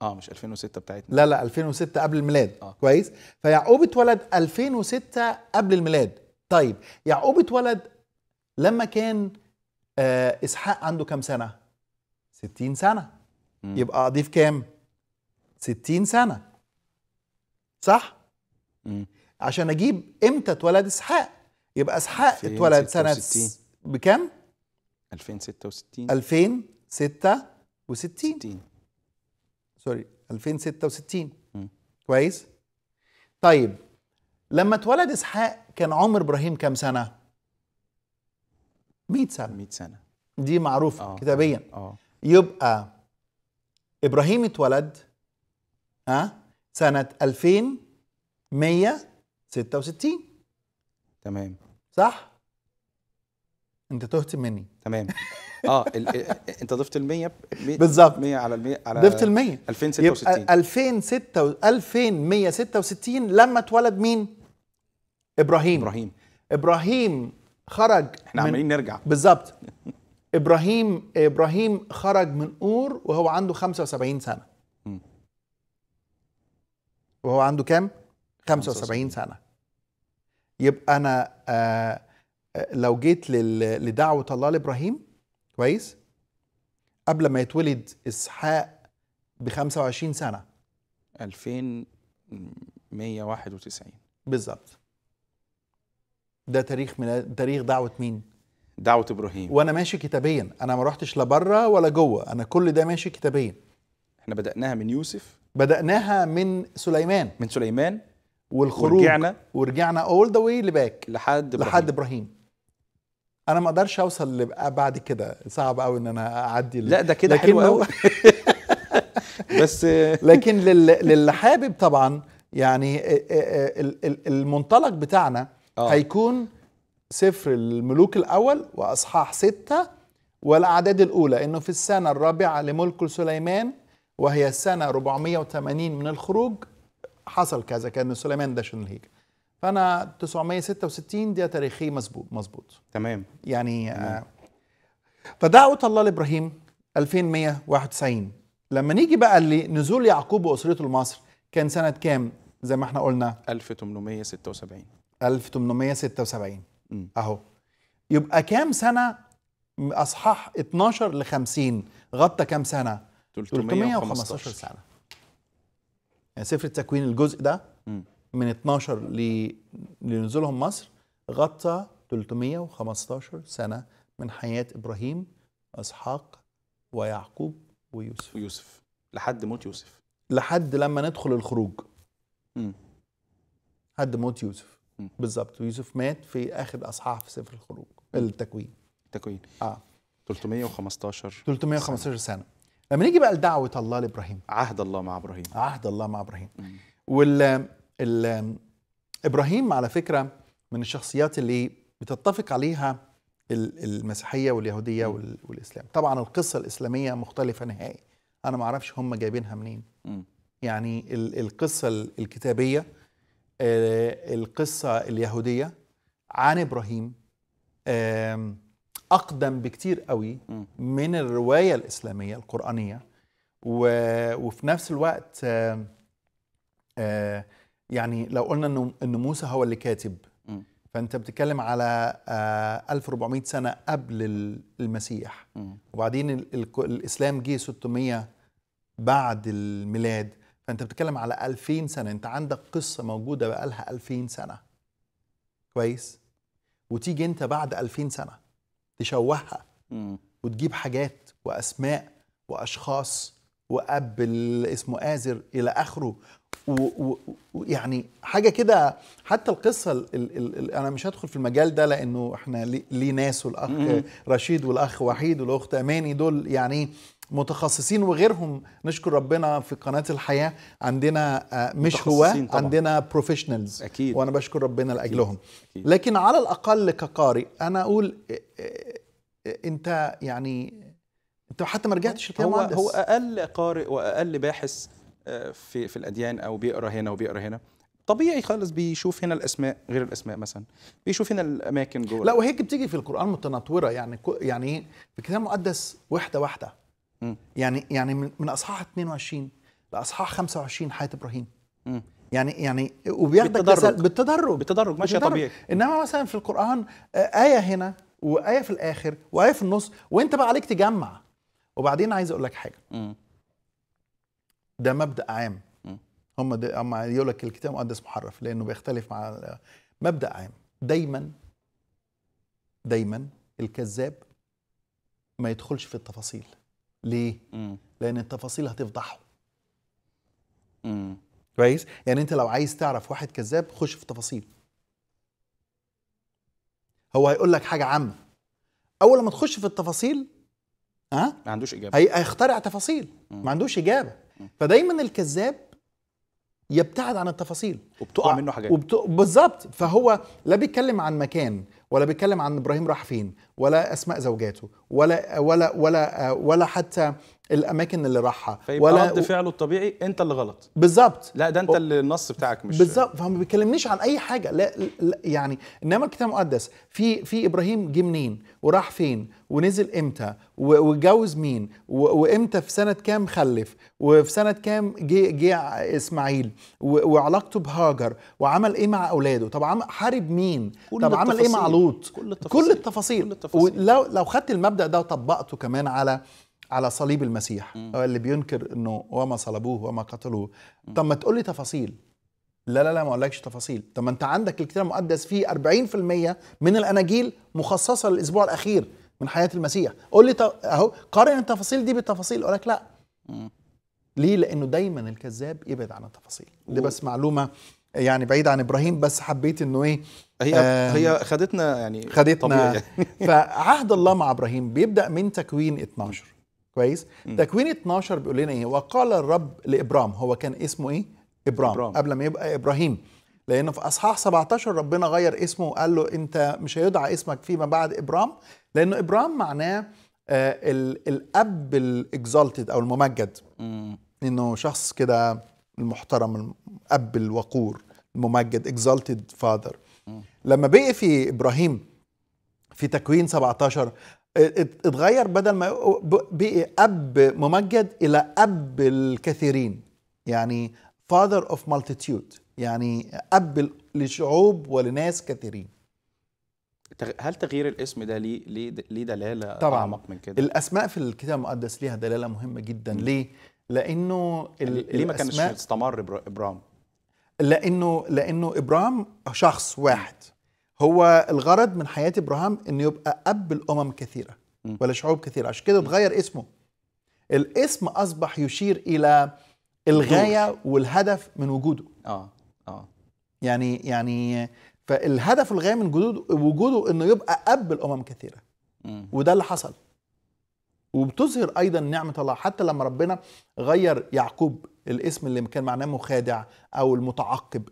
اه مش 2006 بتاعتنا لا لا 2006 قبل الميلاد آه. كويس فيعقوب اتولد 2006 قبل الميلاد طيب يعقوب اتولد لما كان آه اسحاق عنده كام سنه 60 سنه م. يبقى اضيف كام 60 سنه صح م. عشان اجيب امتى اتولد اسحاق يبقى اسحاق اتولد سنه بكام 2066 2066 سوري 2066 كويس طيب لما اتولد اسحاق كان عمر ابراهيم كام سنه 100 سنه 100 سنه دي معروفه أوه. كتابيا أوه. آه. يبقى ابراهيم اتولد ها أه؟ سنه 2166 تمام صح انت تهت مني تمام اه ال انت ضفت ال 100 بالظبط 100 على ال 100 على ضفت ال 100 2066 2006 2166 لما اتولد مين؟ ابراهيم ابراهيم ابراهيم خرج احنا عمالين نرجع بالظبط ابراهيم ابراهيم خرج من اور وهو عنده 75 سنه وهو عنده كام 75 سنه يبقى انا آه, آه، لو جيت لدعوه الله لابراهيم كويس قبل ما يتولد اسحاق ب 25 سنه 2191 بالظبط ده تاريخ ميلاد تاريخ دعوه مين دعوه ابراهيم وانا ماشي كتابيا انا ما رحتش لا بره ولا جوه انا كل ده ماشي كتابيا احنا بداناها من يوسف بداناها من سليمان من سليمان والخروج ورجعنا ورجعنا اول ذا واي لباك لحد ابراهيم لحد ابراهيم انا ما اقدرش اوصل بعد كده صعب قوي ان انا اعدي لا ده كده حلو قوي بس لكن للي حابب طبعا يعني المنطلق بتاعنا أوه. هيكون سفر الملوك الاول واصحاح ستة والاعداد الاولى انه في السنه الرابعه لملك سليمان وهي السنه 480 من الخروج حصل كذا كان سليمان ده شنلهيج فانا 966 ده تاريخي مظبوط مظبوط تمام يعني آه، فدعوه الله لابراهيم 2191 لما نيجي بقى لنزول يعقوب واسرته لمصر كان سنه كام زي ما احنا قلنا 1876 1876 اهو يبقى كام سنه اصحاح 12 ل 50 غطى كام سنه 315, 315 سنه يعني سفر التكوين الجزء ده م. من 12 ل... لنزولهم مصر غطى 315 سنة من حياة إبراهيم إسحاق ويعقوب ويوسف ويوسف لحد موت يوسف لحد لما ندخل الخروج م. حد موت يوسف بالظبط ويوسف مات في اخر اصحاح في سفر الخروج التكوين التكوين اه 315 315 سنة. سنه لما نيجي بقى لدعوه الله لابراهيم عهد الله مع ابراهيم عهد الله مع ابراهيم وال ابراهيم على فكره من الشخصيات اللي بتتفق عليها المسيحيه واليهوديه والاسلام طبعا القصه الاسلاميه مختلفه نهائي انا ما اعرفش هم جايبينها منين يعني القصه الكتابيه آه، القصه اليهوديه عن ابراهيم اقدم بكتير قوي من الروايه الاسلاميه القرانيه وفي نفس الوقت آه يعني لو قلنا انه ان موسى هو اللي كاتب فانت بتتكلم على 1400 آه، سنه قبل المسيح وبعدين الاسلام جه 600 بعد الميلاد فانت بتتكلم على 2000 سنه انت عندك قصه موجوده بقالها 2000 سنه كويس وتيجي انت بعد 2000 سنه تشوهها وتجيب حاجات واسماء واشخاص واب اسمه آزر الى اخره ويعني حاجه كده حتى القصه الـ الـ الـ انا مش هدخل في المجال ده لانه احنا ليه ناس والاخ رشيد والاخ وحيد والاخت اماني دول يعني متخصصين وغيرهم نشكر ربنا في قناه الحياه عندنا آه، مش هو عندنا بروفيشنالز اكيد وانا بشكر ربنا لاجلهم أكيد. لكن على الاقل كقارئ انا اقول آه، آه، انت يعني انت حتى ما رجعتش لكده هو هو اقل قارئ واقل باحث آه، في في الاديان او بيقرا هنا وبيقرا هنا طبيعي خالص بيشوف هنا الاسماء غير الاسماء مثلا بيشوف هنا الاماكن جوه لا وهيك بتيجي في القران متنطوره يعني يعني ايه في الكتاب المقدس وحده واحده يعني يعني من اصحاح 22 لاصحاح 25 حياه ابراهيم يعني يعني وبياخدك بالتدرج بالتدرج, بالتدرج ماشي طبيعي انما مثلا في القران آه، ايه هنا وايه في الاخر وايه في النص وانت بقى عليك تجمع وبعدين عايز اقول لك حاجه م. ده مبدا عام م. هم ده هم يقول لك الكتاب المقدس محرف لانه بيختلف مع مبدا عام دايما دايما الكذاب ما يدخلش في التفاصيل ليه م. لان التفاصيل هتفضحه كويس يعني انت لو عايز تعرف واحد كذاب خش في تفاصيل هو هيقول لك حاجه عامه اول ما تخش في التفاصيل ها ما عندوش اجابه هي... هيخترع تفاصيل ما عندوش اجابه فدايما الكذاب يبتعد عن التفاصيل وبتقع منه حاجات وبت... بالظبط فهو لا بيتكلم عن مكان ولا بيتكلم عن ابراهيم راح فين ولا اسماء زوجاته ولا ولا ولا ولا حتى الاماكن اللي راحها ولا رد فعله الطبيعي انت اللي غلط بالظبط لا ده انت اللي النص بتاعك مش بالظبط فما بيكلمنيش عن اي حاجه لا, لا يعني انما الكتاب المقدس في في ابراهيم جه منين وراح فين ونزل امتى واتجوز مين وامتى في سنه كام خلف وفي سنه كام جه جه اسماعيل وعلاقته بهاجر وعمل ايه مع اولاده طب عم حارب مين طب عمل ايه مع لوط كل التفاصيل كل التفاصيل, كل التفاصيل. ولو لو خدت المبدا ده وطبقته كمان على على صليب المسيح م. اللي بينكر انه وما صلبوه وما قتلوه طب ما تقول لي تفاصيل لا لا لا ما اقولكش تفاصيل طب ما انت عندك الكتاب المقدس فيه 40% من الاناجيل مخصصه للاسبوع الاخير من حياه المسيح قول لي اهو قارن التفاصيل دي بالتفاصيل اقول لك لا م. ليه لانه دايما الكذاب يبعد عن التفاصيل دي بس معلومه يعني بعيد عن ابراهيم بس حبيت انه ايه هي آه هي خدتنا يعني خدتنا طبيعي. فعهد الله مع ابراهيم بيبدا من تكوين 12 كويس تكوين 12 بيقول لنا ايه وقال الرب لابرام هو كان اسمه ايه ابرام, إبرام. قبل ما يبقى ابراهيم لانه في اصحاح 17 ربنا غير اسمه وقال له انت مش هيدعى اسمك فيما بعد ابرام لانه ابرام معناه آه الاب الاكزالتد او الممجد م. انه شخص كده المحترم الاب الوقور الممجد اكزالتد فادر لما بقي في ابراهيم في تكوين 17 اتغير بدل ما بقي اب ممجد الى اب الكثيرين يعني father of multitude يعني اب لشعوب ولناس كثيرين هل تغيير الاسم ده ليه ليه دلاله طبعا اعمق من كده؟ الاسماء في الكتاب المقدس ليها دلاله مهمه جدا م. ليه؟ لانه يعني ليه ما كانش استمر ابرام؟ لانه لانه ابرام شخص واحد هو الغرض من حياه ابراهام انه يبقى اب الامم كثيره ولا شعوب كثيره عشان كده اتغير اسمه الاسم اصبح يشير الى الغايه والهدف من وجوده اه اه يعني يعني فالهدف والغايه من وجوده وجوده انه يبقى اب الامم كثيره وده اللي حصل وبتظهر ايضا نعمه الله حتى لما ربنا غير يعقوب الاسم اللي كان معناه مخادع او المتعقب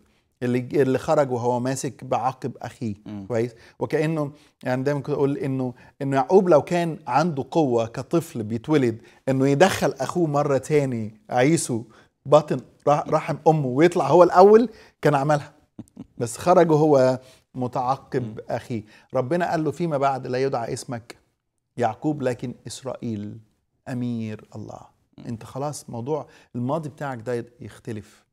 اللي اللي خرج وهو ماسك بعقب اخيه كويس وكانه يعني دايما كنت اقول انه انه يعقوب لو كان عنده قوه كطفل بيتولد انه يدخل اخوه مره تاني عيسو بطن رحم امه ويطلع هو الاول كان عملها بس خرج وهو متعقب اخيه ربنا قال له فيما بعد لا يدعى اسمك يعقوب لكن اسرائيل امير الله انت خلاص موضوع الماضي بتاعك ده يختلف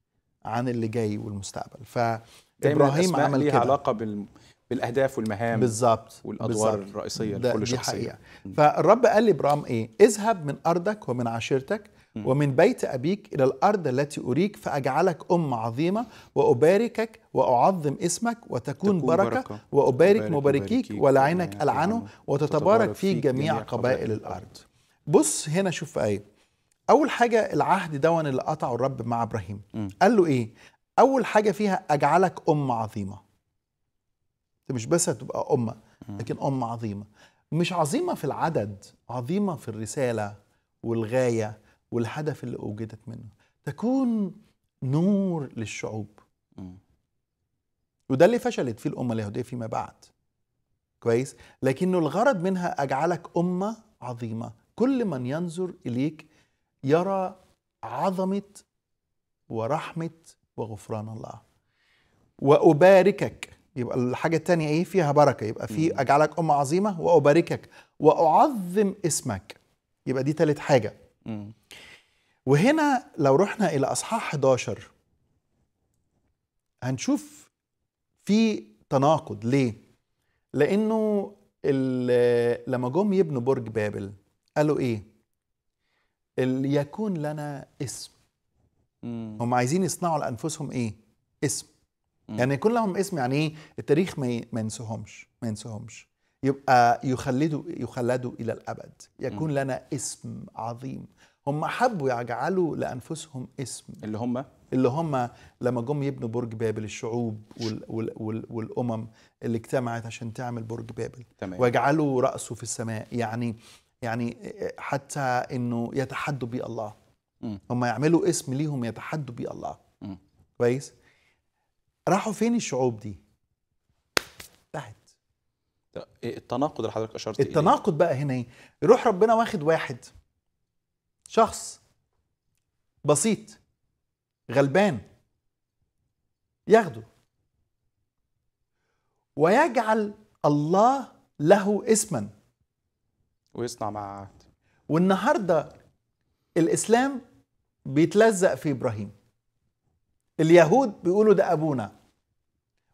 عن اللي جاي والمستقبل فابراهيم عمل ليها كده. علاقه بال... بالاهداف والمهام بالظبط والادوار بالزبط. الرئيسيه لكل شخصيه حقيقة. فالرب قال لابراهيم ايه اذهب من ارضك ومن عشيرتك ومن بيت أبيك إلى الأرض التي أريك فأجعلك ام عظيمة وأباركك وأعظم اسمك وتكون بركة, بركة وأبارك مباركيك ولعنك ألعنه وتتبارك فيك جميع قبائل الأرض بص هنا شوف آية اول حاجه العهد دون اللي قطعه الرب مع ابراهيم م. قال له ايه اول حاجه فيها اجعلك ام عظيمه انت مش بس هتبقى امه لكن ام عظيمه مش عظيمه في العدد عظيمه في الرساله والغايه والهدف اللي اوجدت منه تكون نور للشعوب م. وده اللي فشلت فيه الامه اليهوديه فيما بعد كويس لكنه الغرض منها اجعلك امه عظيمه كل من ينظر اليك يرى عظمه ورحمه وغفران الله واباركك يبقى الحاجه الثانيه ايه فيها بركه يبقى في اجعلك امه عظيمه واباركك واعظم اسمك يبقى دي ثالث حاجه وهنا لو رحنا الى اصحاح 11 هنشوف في تناقض ليه لانه لما جم يبنوا برج بابل قالوا ايه يكون لنا اسم مم. هم عايزين يصنعوا لانفسهم ايه اسم مم. يعني يكون لهم اسم يعني ايه التاريخ ما ينسوهمش ما ينسوهمش يبقى يخلدوا يخلدوا الى الابد يكون مم. لنا اسم عظيم هم حبوا يجعلوا لانفسهم اسم اللي هم اللي هم لما جم يبنوا برج بابل الشعوب وال وال وال والامم اللي اجتمعت عشان تعمل برج بابل تمام. ويجعلوا راسه في السماء يعني يعني آه، حتى انه يتحدوا بي الله هم يعملوا اسم ليهم يتحدوا بي الله كويس راحوا فين الشعوب دي انتهت إيه، التناقض اللي حضرتك اشرت اليه التناقض بقى هنا يروح إيه؟ ربنا واخد واحد شخص بسيط غلبان ياخده ويجعل الله له اسما ويصنع معاه عهد والنهارده الاسلام بيتلزق في ابراهيم اليهود بيقولوا ده ابونا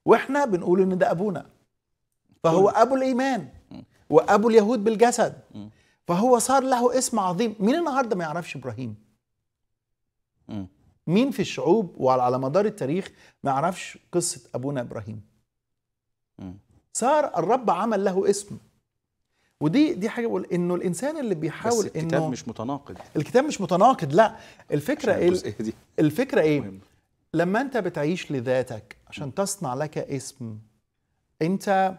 واحنا بنقول ان ده ابونا فهو ابو الايمان وابو اليهود بالجسد فهو صار له اسم عظيم مين النهارده ما يعرفش ابراهيم مين في الشعوب وعلى مدار التاريخ ما يعرفش قصه ابونا ابراهيم صار الرب عمل له اسم ودي دي حاجه بقول انه الانسان اللي بيحاول بس الكتاب إنه مش متناقض الكتاب مش متناقض لا الفكره ايه دي. الفكره ايه مهم. لما انت بتعيش لذاتك عشان تصنع لك اسم انت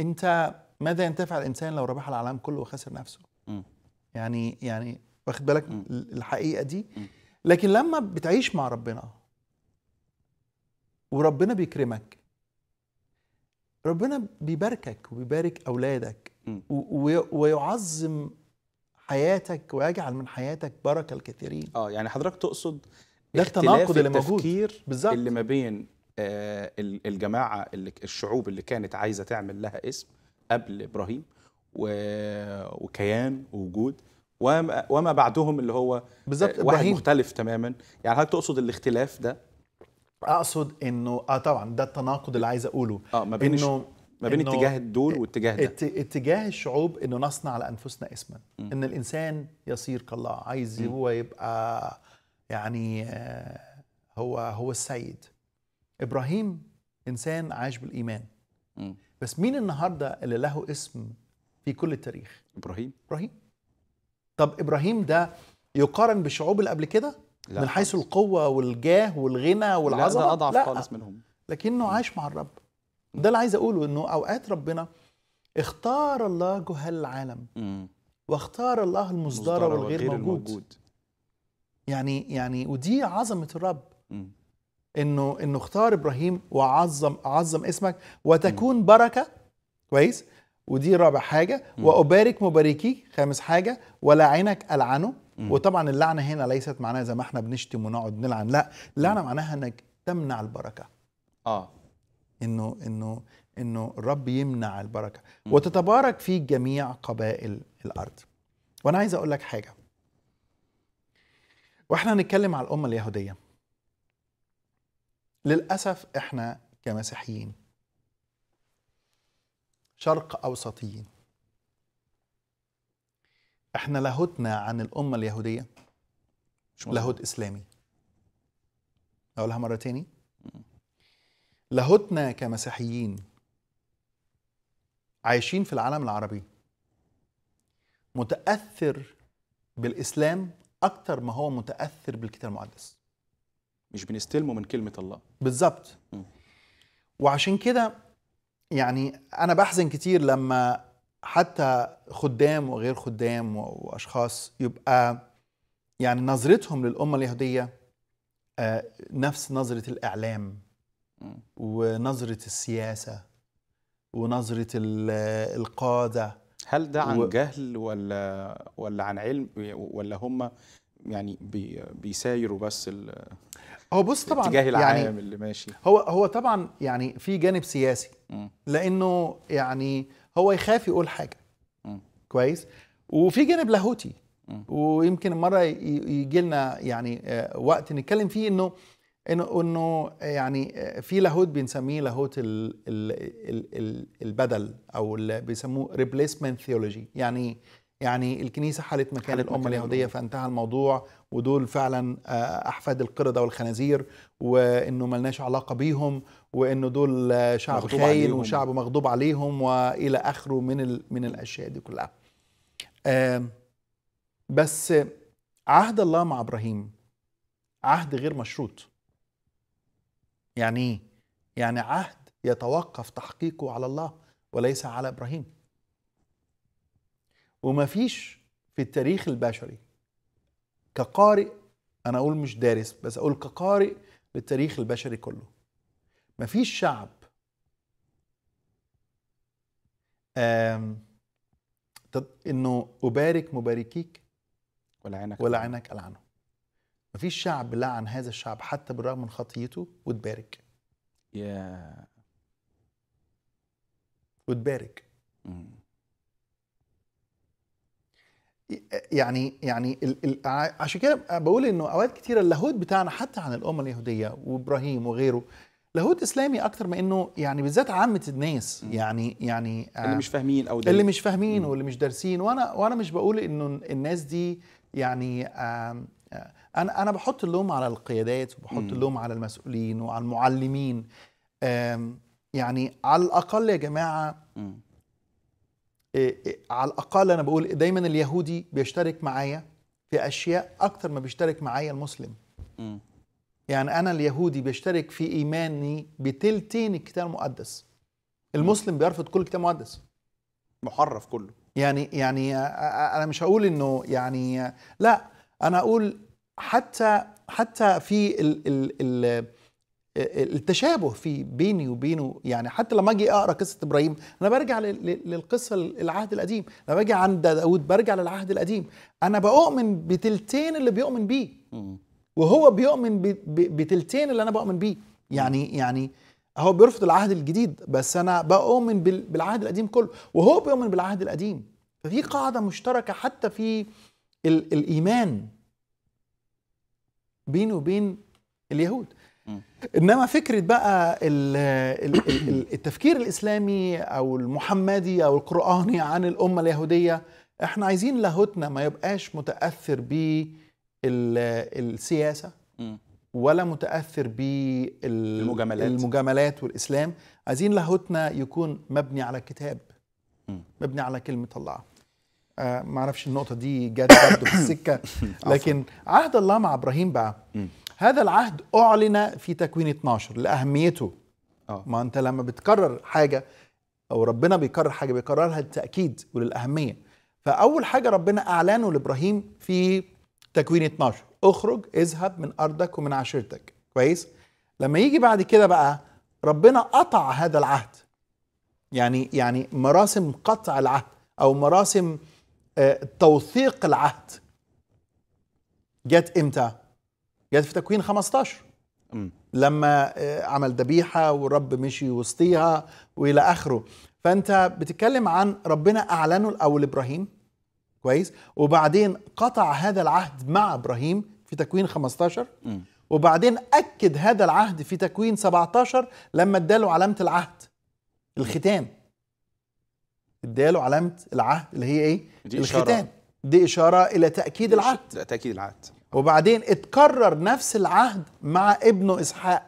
انت ماذا ينتفع الانسان لو ربح العالم كله وخسر نفسه م. يعني يعني واخد بالك م. الحقيقه دي م. لكن لما بتعيش مع ربنا وربنا بيكرمك ربنا بيباركك وبيبارك اولادك ويعظم حياتك ويجعل من حياتك بركه الكثيرين اه يعني حضرتك تقصد ده التناقض اللي موجود بالظبط اللي ما بين آه الجماعه اللي الشعوب اللي كانت عايزه تعمل لها اسم قبل ابراهيم وكيان ووجود وما, وما بعدهم اللي هو بالظبط آه، واحد إبراهيم. مختلف تماما يعني حضرتك تقصد الاختلاف ده اقصد انه اه طبعا ده التناقض اللي عايز اقوله اه ما بينش انه ما بين اتجاه الدول واتجاه ده اتجاه الشعوب انه نصنع لانفسنا اسما م. ان الانسان يصير كالله عايز م. هو يبقى يعني آه، هو هو السيد ابراهيم انسان عاش بالايمان م. بس مين النهارده اللي له اسم في كل التاريخ ابراهيم ابراهيم طب ابراهيم ده يقارن بالشعوب اللي قبل كده من حيث القوه والجاه والغنى والعظمه لا ده اضعف لا. خالص منهم لكنه عاش مع الرب ده اللي عايز اقوله انه اوقات ربنا اختار الله جهال العالم واختار الله المصدر والغير موجود. الموجود يعني يعني ودي عظمه الرب انه انه اختار ابراهيم وعظم عظم اسمك وتكون بركه كويس ودي رابع حاجه وابارك مباركي خامس حاجه ولعنك العنه وطبعا اللعنه هنا ليست معناها زي ما احنا بنشتم ونقعد نلعن لا اللعنه معناها انك تمنع البركه اه انه انه انه الرب يمنع البركه وتتبارك في جميع قبائل الارض وانا عايز اقول لك حاجه واحنا نتكلم على الامه اليهوديه للاسف احنا كمسيحيين شرق اوسطيين احنا لاهوتنا عن الامه اليهوديه لاهوت اسلامي اقولها مره تاني لاهوتنا كمسيحيين عايشين في العالم العربي متأثر بالإسلام أكتر ما هو متأثر بالكتاب المقدس مش بنستلمه من كلمة الله بالظبط وعشان كده يعني أنا بحزن كتير لما حتى خدام وغير خدام وأشخاص يبقى يعني نظرتهم للأمة اليهودية آه، نفس نظرة الإعلام ونظرة السياسة ونظرة القادة هل ده عن و... جهل ولا ولا عن علم ولا هم يعني بي بيسايروا بس ال... هو بص طبعا الاتجاه العام يعني اللي ماشي هو هو طبعا يعني في جانب سياسي م. لانه يعني هو يخاف يقول حاجه م. كويس وفي جانب لاهوتي ويمكن مره يجي لنا يعني آه، وقت نتكلم فيه انه انه انه آه، يعني آه، في لاهوت بنسميه لاهوت البدل او اللي بيسموه ريبليسمنت ثيولوجي يعني يعني الكنيسه حالت مكان الامه اليهوديه فانتهى الموضوع ودول فعلا آه، احفاد القرده والخنازير وانه ملناش علاقه بيهم وانه دول شعب خاين وشعب مغضوب عليهم والى اخره من من الاشياء دي كلها. بس عهد الله مع ابراهيم عهد غير مشروط يعني ايه؟ يعني عهد يتوقف تحقيقه على الله وليس على ابراهيم. وما فيش في التاريخ البشري كقارئ انا اقول مش دارس بس اقول كقارئ للتاريخ البشري كله. ما فيش شعب انه ابارك مباركيك ولا عينك ولا عينك العنه مفيش شعب لعن هذا الشعب حتى بالرغم من خطيته وتبارك يا وتبارك يعني يعني عشان كده بقول انه اوقات كتيره اللاهوت بتاعنا حتى عن الامه اليهوديه وابراهيم وغيره لاهوت اسلامي اكتر ما انه يعني بالذات عامه الناس يعني يعني آه، اللي مش فاهمين او اللي مش فاهمين واللي مش دارسين وانا وانا مش بقول انه الناس دي يعني آآ آآ آه، انا انا بحط اللوم على القيادات وبحط اللوم على المسؤولين وعلى المعلمين يعني على الاقل يا جماعه إيه، إيه، على الاقل انا بقول دايما اليهودي بيشترك معايا في اشياء اكتر ما بيشترك معايا المسلم يعني انا اليهودي بيشترك في ايماني بتلتين الكتاب المقدس المسلم بيرفض كل الكتاب المقدس محرف كله يعني يعني انا مش هقول انه يعني لا انا اقول حتى حتى في ال ال ال التشابه في بيني وبينه يعني حتى لما اجي اقرا قصه ابراهيم انا برجع للقصه العهد القديم لما باجي عند داود برجع للعهد القديم انا بؤمن بتلتين اللي بيؤمن بيه وهو بيؤمن بتلتين اللي انا بؤمن بيه يعني يعني هو بيرفض العهد الجديد بس انا بؤمن بالعهد القديم كله وهو بيؤمن بالعهد القديم ففي قاعده مشتركه حتى في الايمان بينه وبين اليهود انما فكره بقى التفكير الاسلامي او المحمدي او القراني عن الامه اليهوديه احنا عايزين لاهوتنا ما يبقاش متاثر بالسياسه ولا متاثر بالمجاملات المجاملات والاسلام عايزين لاهوتنا يكون مبني على كتاب مبني على كلمه الله آه، ما اعرفش النقطه دي جت برضه في السكه لكن عهد الله مع ابراهيم بقى هذا العهد اعلن في تكوين 12 لاهميته آه. ما انت لما بتكرر حاجه او ربنا بيكرر حاجه بيكررها للتاكيد وللاهميه فاول حاجه ربنا اعلنه لابراهيم في تكوين 12 اخرج اذهب من ارضك ومن عشيرتك كويس لما يجي بعد كده بقى ربنا قطع هذا العهد يعني يعني مراسم قطع العهد او مراسم آه، توثيق العهد جت امتى؟ جت في تكوين 15 لما آه، عمل ذبيحه والرب مشي وسطيها والى اخره فانت بتتكلم عن ربنا اعلنه الاول ابراهيم كويس وبعدين قطع هذا العهد مع ابراهيم في تكوين 15 وبعدين اكد هذا العهد في تكوين 17 لما اداله علامه العهد الختام اداله علامه العهد اللي هي ايه دي الختان إشارة. دي اشاره الى تاكيد العهد تاكيد العهد وبعدين اتكرر نفس العهد مع ابنه اسحاق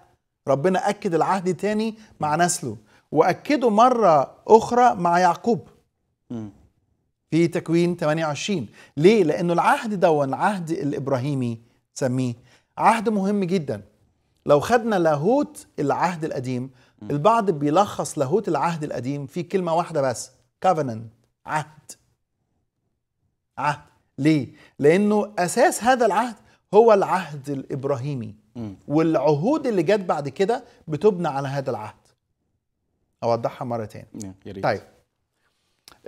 ربنا اكد العهد تاني مع نسله واكده مره اخرى مع يعقوب في تكوين 28 ليه لانه العهد دون العهد الابراهيمي سميه عهد مهم جدا لو خدنا لاهوت العهد القديم البعض بيلخص لاهوت العهد القديم في كلمه واحده بس covenant عهد عهد ليه؟ لأنه أساس هذا العهد هو العهد الإبراهيمي م. والعهود اللي جت بعد كده بتبنى على هذا العهد أوضحها مرة ثانيه طيب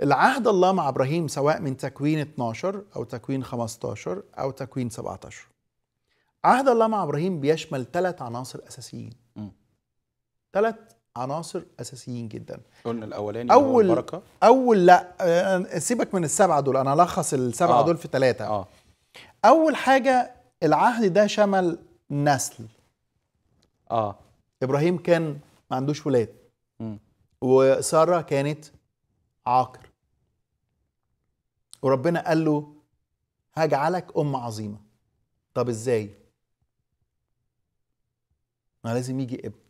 العهد الله مع إبراهيم سواء من تكوين 12 أو تكوين 15 أو تكوين 17 عهد الله مع إبراهيم بيشمل ثلاث عناصر أساسيين ثلاث عناصر اساسيين جدا قلنا الاولاني اول البركه اول لا آه، سيبك من السبعه دول انا الخص السبعه آه. دول في ثلاثه آه. اول حاجه العهد ده شمل نسل اه ابراهيم كان ما عندوش ولاد وساره كانت عاقر وربنا قال له هجعلك ام عظيمه طب ازاي ما لازم يجي ابن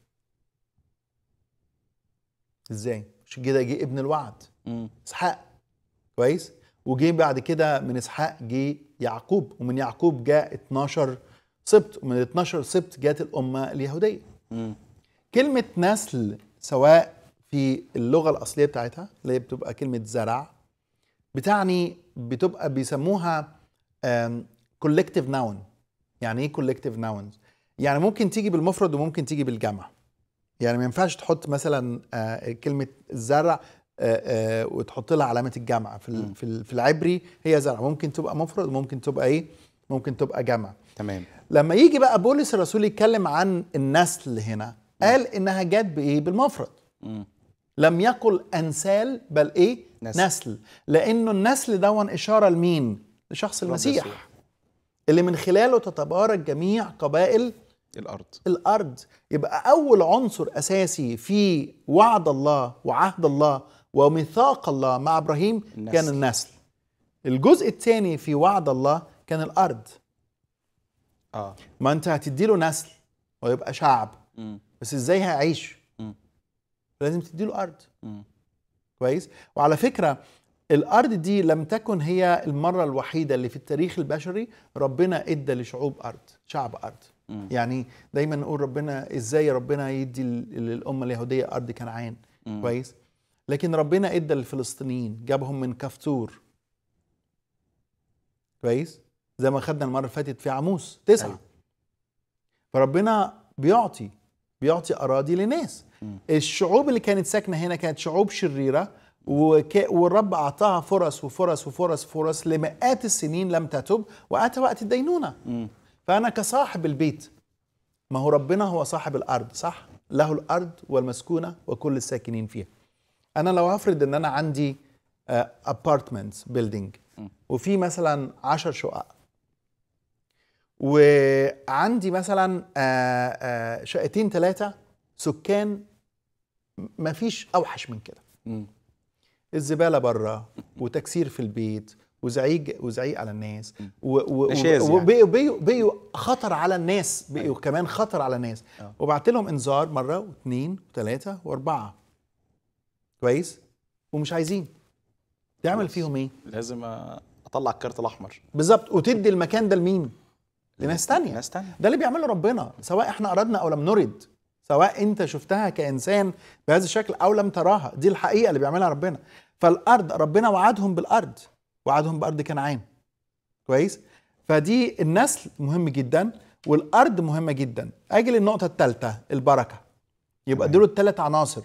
ازاي عشان كده جه ابن الوعد اسحاق كويس وجه بعد كده من اسحاق جه يعقوب ومن يعقوب جاء 12 سبط ومن 12 سبط جت الامه اليهوديه مم. كلمه نسل سواء في اللغه الاصليه بتاعتها اللي هي بتبقى كلمه زرع بتعني بتبقى بيسموها كولكتيف ناون يعني ايه كولكتيف ناونز يعني ممكن تيجي بالمفرد وممكن تيجي بالجمع يعني ما ينفعش تحط مثلا آه، كلمه الزرع آه، آه، وتحط لها علامه الجامعه في في العبري هي زرع ممكن تبقى مفرد ممكن تبقى ايه ممكن تبقى جمع تمام لما يجي بقى بولس الرسول يتكلم عن النسل هنا قال انها جت بايه بالمفرد لم يقل انسال بل ايه نسل, نسل. لانه النسل دون اشاره لمين لشخص المسيح اللي من خلاله تتبارك جميع قبائل الارض الارض يبقى اول عنصر اساسي في وعد الله وعهد الله وميثاق الله مع ابراهيم النسل. كان النسل الجزء الثاني في وعد الله كان الارض اه ما انت هتدي له نسل ويبقى شعب م. بس ازاي هيعيش لازم تدي له ارض م. كويس وعلى فكره الارض دي لم تكن هي المره الوحيده اللي في التاريخ البشري ربنا ادى لشعوب ارض شعب ارض يعني دايما نقول ربنا ازاي ربنا يدي للامه اليهوديه ارض كنعان كويس لكن ربنا ادى للفلسطينيين جابهم من كفتور كويس زي ما خدنا المره اللي فاتت في عاموس تسعه أيوه. فربنا بيعطي بيعطي اراضي لناس م. الشعوب اللي كانت ساكنه هنا كانت شعوب شريره وك... والرب اعطاها فرص وفرص وفرص فرص لمئات السنين لم تتب واتى وقت الدينونه م. فأنا كصاحب البيت ما هو ربنا هو صاحب الأرض صح؟ له الأرض والمسكونة وكل الساكنين فيها أنا لو هفرض إن أنا عندي أبارتمنت آه، بيلدينج وفي مثلا 10 شقق وعندي مثلا آه، آه، شقتين ثلاثة سكان مفيش أوحش من كده الزبالة بره وتكسير في البيت وزعيق وزعيق على الناس وبقوا يعني. خطر على الناس بقوا أيوة. كمان خطر على الناس آه. وبعت لهم انذار مره واثنين وثلاثه واربعه كويس ومش عايزين تعمل فيهم ايه؟ لازم اطلع الكارت الاحمر بالظبط وتدي المكان ده لمين؟ لناس تانية ناس تانية ده اللي بيعمله ربنا سواء احنا اردنا او لم نرد سواء انت شفتها كانسان بهذا الشكل او لم تراها دي الحقيقه اللي بيعملها ربنا فالارض ربنا وعدهم بالارض وعدهم بارض كنعان كويس فدي النسل مهم جدا والارض مهمه جدا اجي للنقطه الثالثه البركه يبقى دول الثلاث عناصر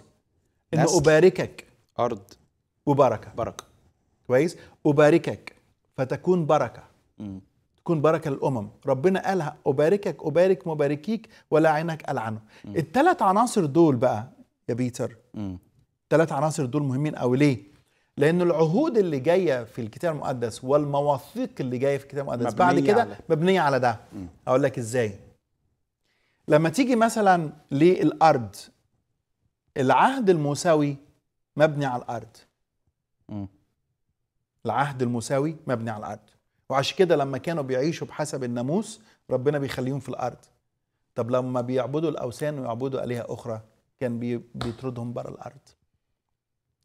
ان اباركك ارض وبركه بركه كويس اباركك فتكون بركه م. تكون بركه للامم ربنا قالها اباركك ابارك مباركيك ولا عينك العنه الثلاث عناصر دول بقى يا بيتر الثلاث عناصر دول مهمين قوي ليه لأن العهود اللي جاية في الكتاب المقدس والمواثيق اللي جاية في الكتاب المقدس بعد كده مبنية على ده أقول لك إزاي لما تيجي مثلا للأرض العهد الموسوي مبني على الأرض العهد الموسوي مبني على الأرض وعشان كده لما كانوا بيعيشوا بحسب الناموس ربنا بيخليهم في الأرض طب لما بيعبدوا الأوثان ويعبدوا آلهة أخرى كان بيطردهم بره الأرض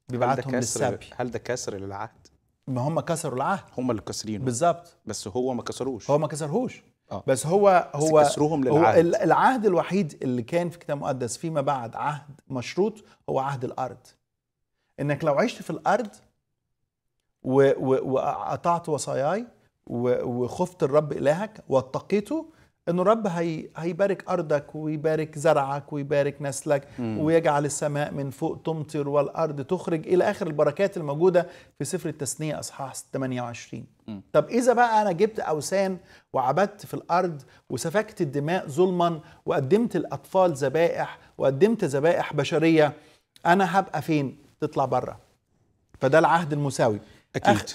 بيبعتهم للسبي هل ده كسر للعهد؟ ما هم كسروا العهد هم اللي كاسرينه بالظبط بس هو ما كسروش هو ما كسرهوش أوه. بس هو هو بس كسروهم للعهد هو العهد الوحيد اللي كان في الكتاب المقدس فيما بعد عهد مشروط هو عهد الارض انك لو عشت في الارض وقطعت وصاياي وخفت الرب الهك واتقيته انه الرب هي هيبارك ارضك ويبارك زرعك ويبارك نسلك مم. ويجعل السماء من فوق تمطر والارض تخرج الى اخر البركات الموجوده في سفر التثنيه اصحاح 28 مم. طب اذا بقى انا جبت اوثان وعبدت في الارض وسفكت الدماء ظلما وقدمت الاطفال ذبائح وقدمت ذبائح بشريه انا هبقى فين تطلع بره فده العهد المساوي اكيد أخ...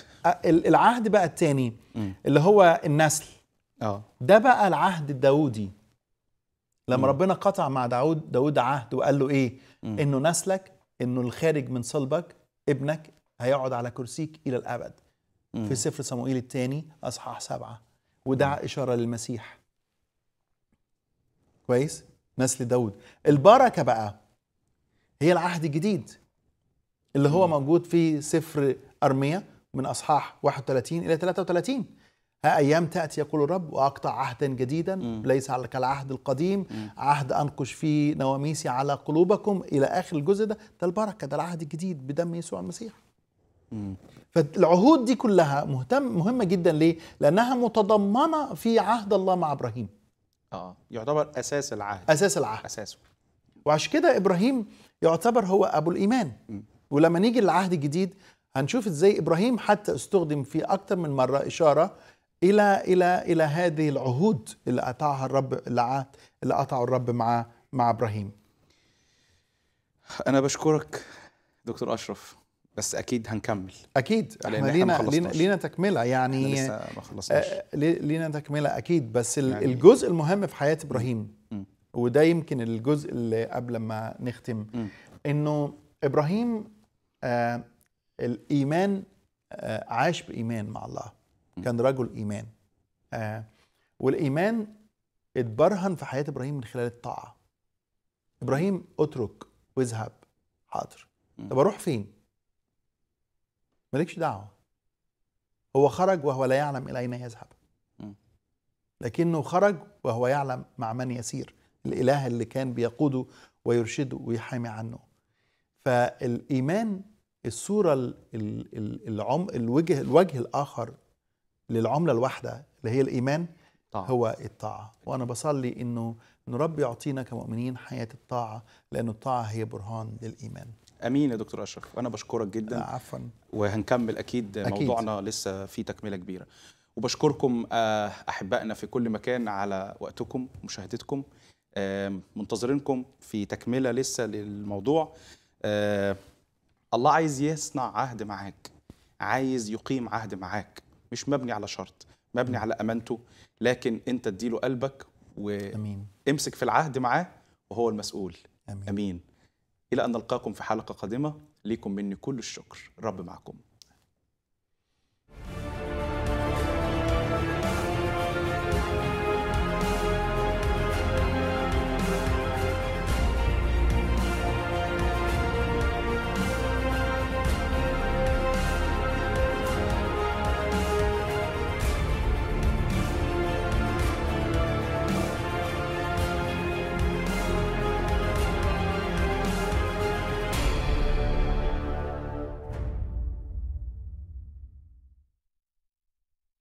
العهد بقى الثاني اللي هو النسل اه ده بقى العهد الداودي لما ربنا قطع مع داود داود عهد وقال له ايه مم. انه نسلك انه الخارج من صلبك ابنك هيقعد على كرسيك الى الابد مم. في سفر صموئيل الثاني اصحاح سبعة وده مم. اشاره للمسيح كويس نسل داود البركه بقى هي العهد الجديد اللي هو مم. موجود في سفر ارميا من اصحاح 31 الى 33 ها أيام تأتي يقول الرب وأقطع عهدا جديدا م. ليس كالعهد القديم م. عهد أنقش فيه نواميسي على قلوبكم إلى آخر الجزء ده ده البركة ده العهد الجديد بدم يسوع المسيح م. فالعهود دي كلها مهتم مهمة جدا ليه؟ لأنها متضمنة في عهد الله مع إبراهيم آه يعتبر أساس العهد أساس العهد أساسه وعشان كده إبراهيم يعتبر هو أبو الإيمان م. ولما نيجي للعهد الجديد هنشوف ازاي ابراهيم حتى استخدم في اكثر من مره اشاره الى الى الى هذه العهود اللي قطعها الرب اللي قطعه الرب مع مع ابراهيم. انا بشكرك دكتور اشرف بس اكيد هنكمل اكيد احنا لينا لينا, لينا تكمله يعني لسه ما خلصناش آه، لينا تكمله اكيد بس يعني الجزء المهم في حياه ابراهيم م. وده يمكن الجزء اللي قبل ما نختم م. انه ابراهيم آه الايمان آه عاش بايمان مع الله كان رجل ايمان آه والايمان اتبرهن في حياه ابراهيم من خلال الطاعه ابراهيم اترك واذهب حاضر طب اروح فين مالكش دعوه هو خرج وهو لا يعلم الى اين يذهب لكنه خرج وهو يعلم مع من يسير الاله اللي كان بيقوده ويرشده ويحامي عنه فالايمان الصوره العم الوجه الوجه الاخر للعمله الواحده اللي هي الايمان طاعة. هو الطاعه وانا بصلي انه ان رب يعطينا كمؤمنين حياه الطاعه لان الطاعه هي برهان للايمان امين يا دكتور اشرف وانا بشكرك جدا آه، عفوا وهنكمل اكيد, أكيد. موضوعنا لسه في تكمله كبيره وبشكركم آه، احبائنا في كل مكان على وقتكم ومشاهدتكم منتظرينكم في تكمله لسه للموضوع آه، الله عايز يصنع عهد معاك عايز يقيم عهد معاك مش مبني على شرط مبني على امانته لكن انت اديله قلبك وامسك في العهد معاه وهو المسؤول امين, أمين. الى ان نلقاكم في حلقه قادمه ليكم مني كل الشكر رب معكم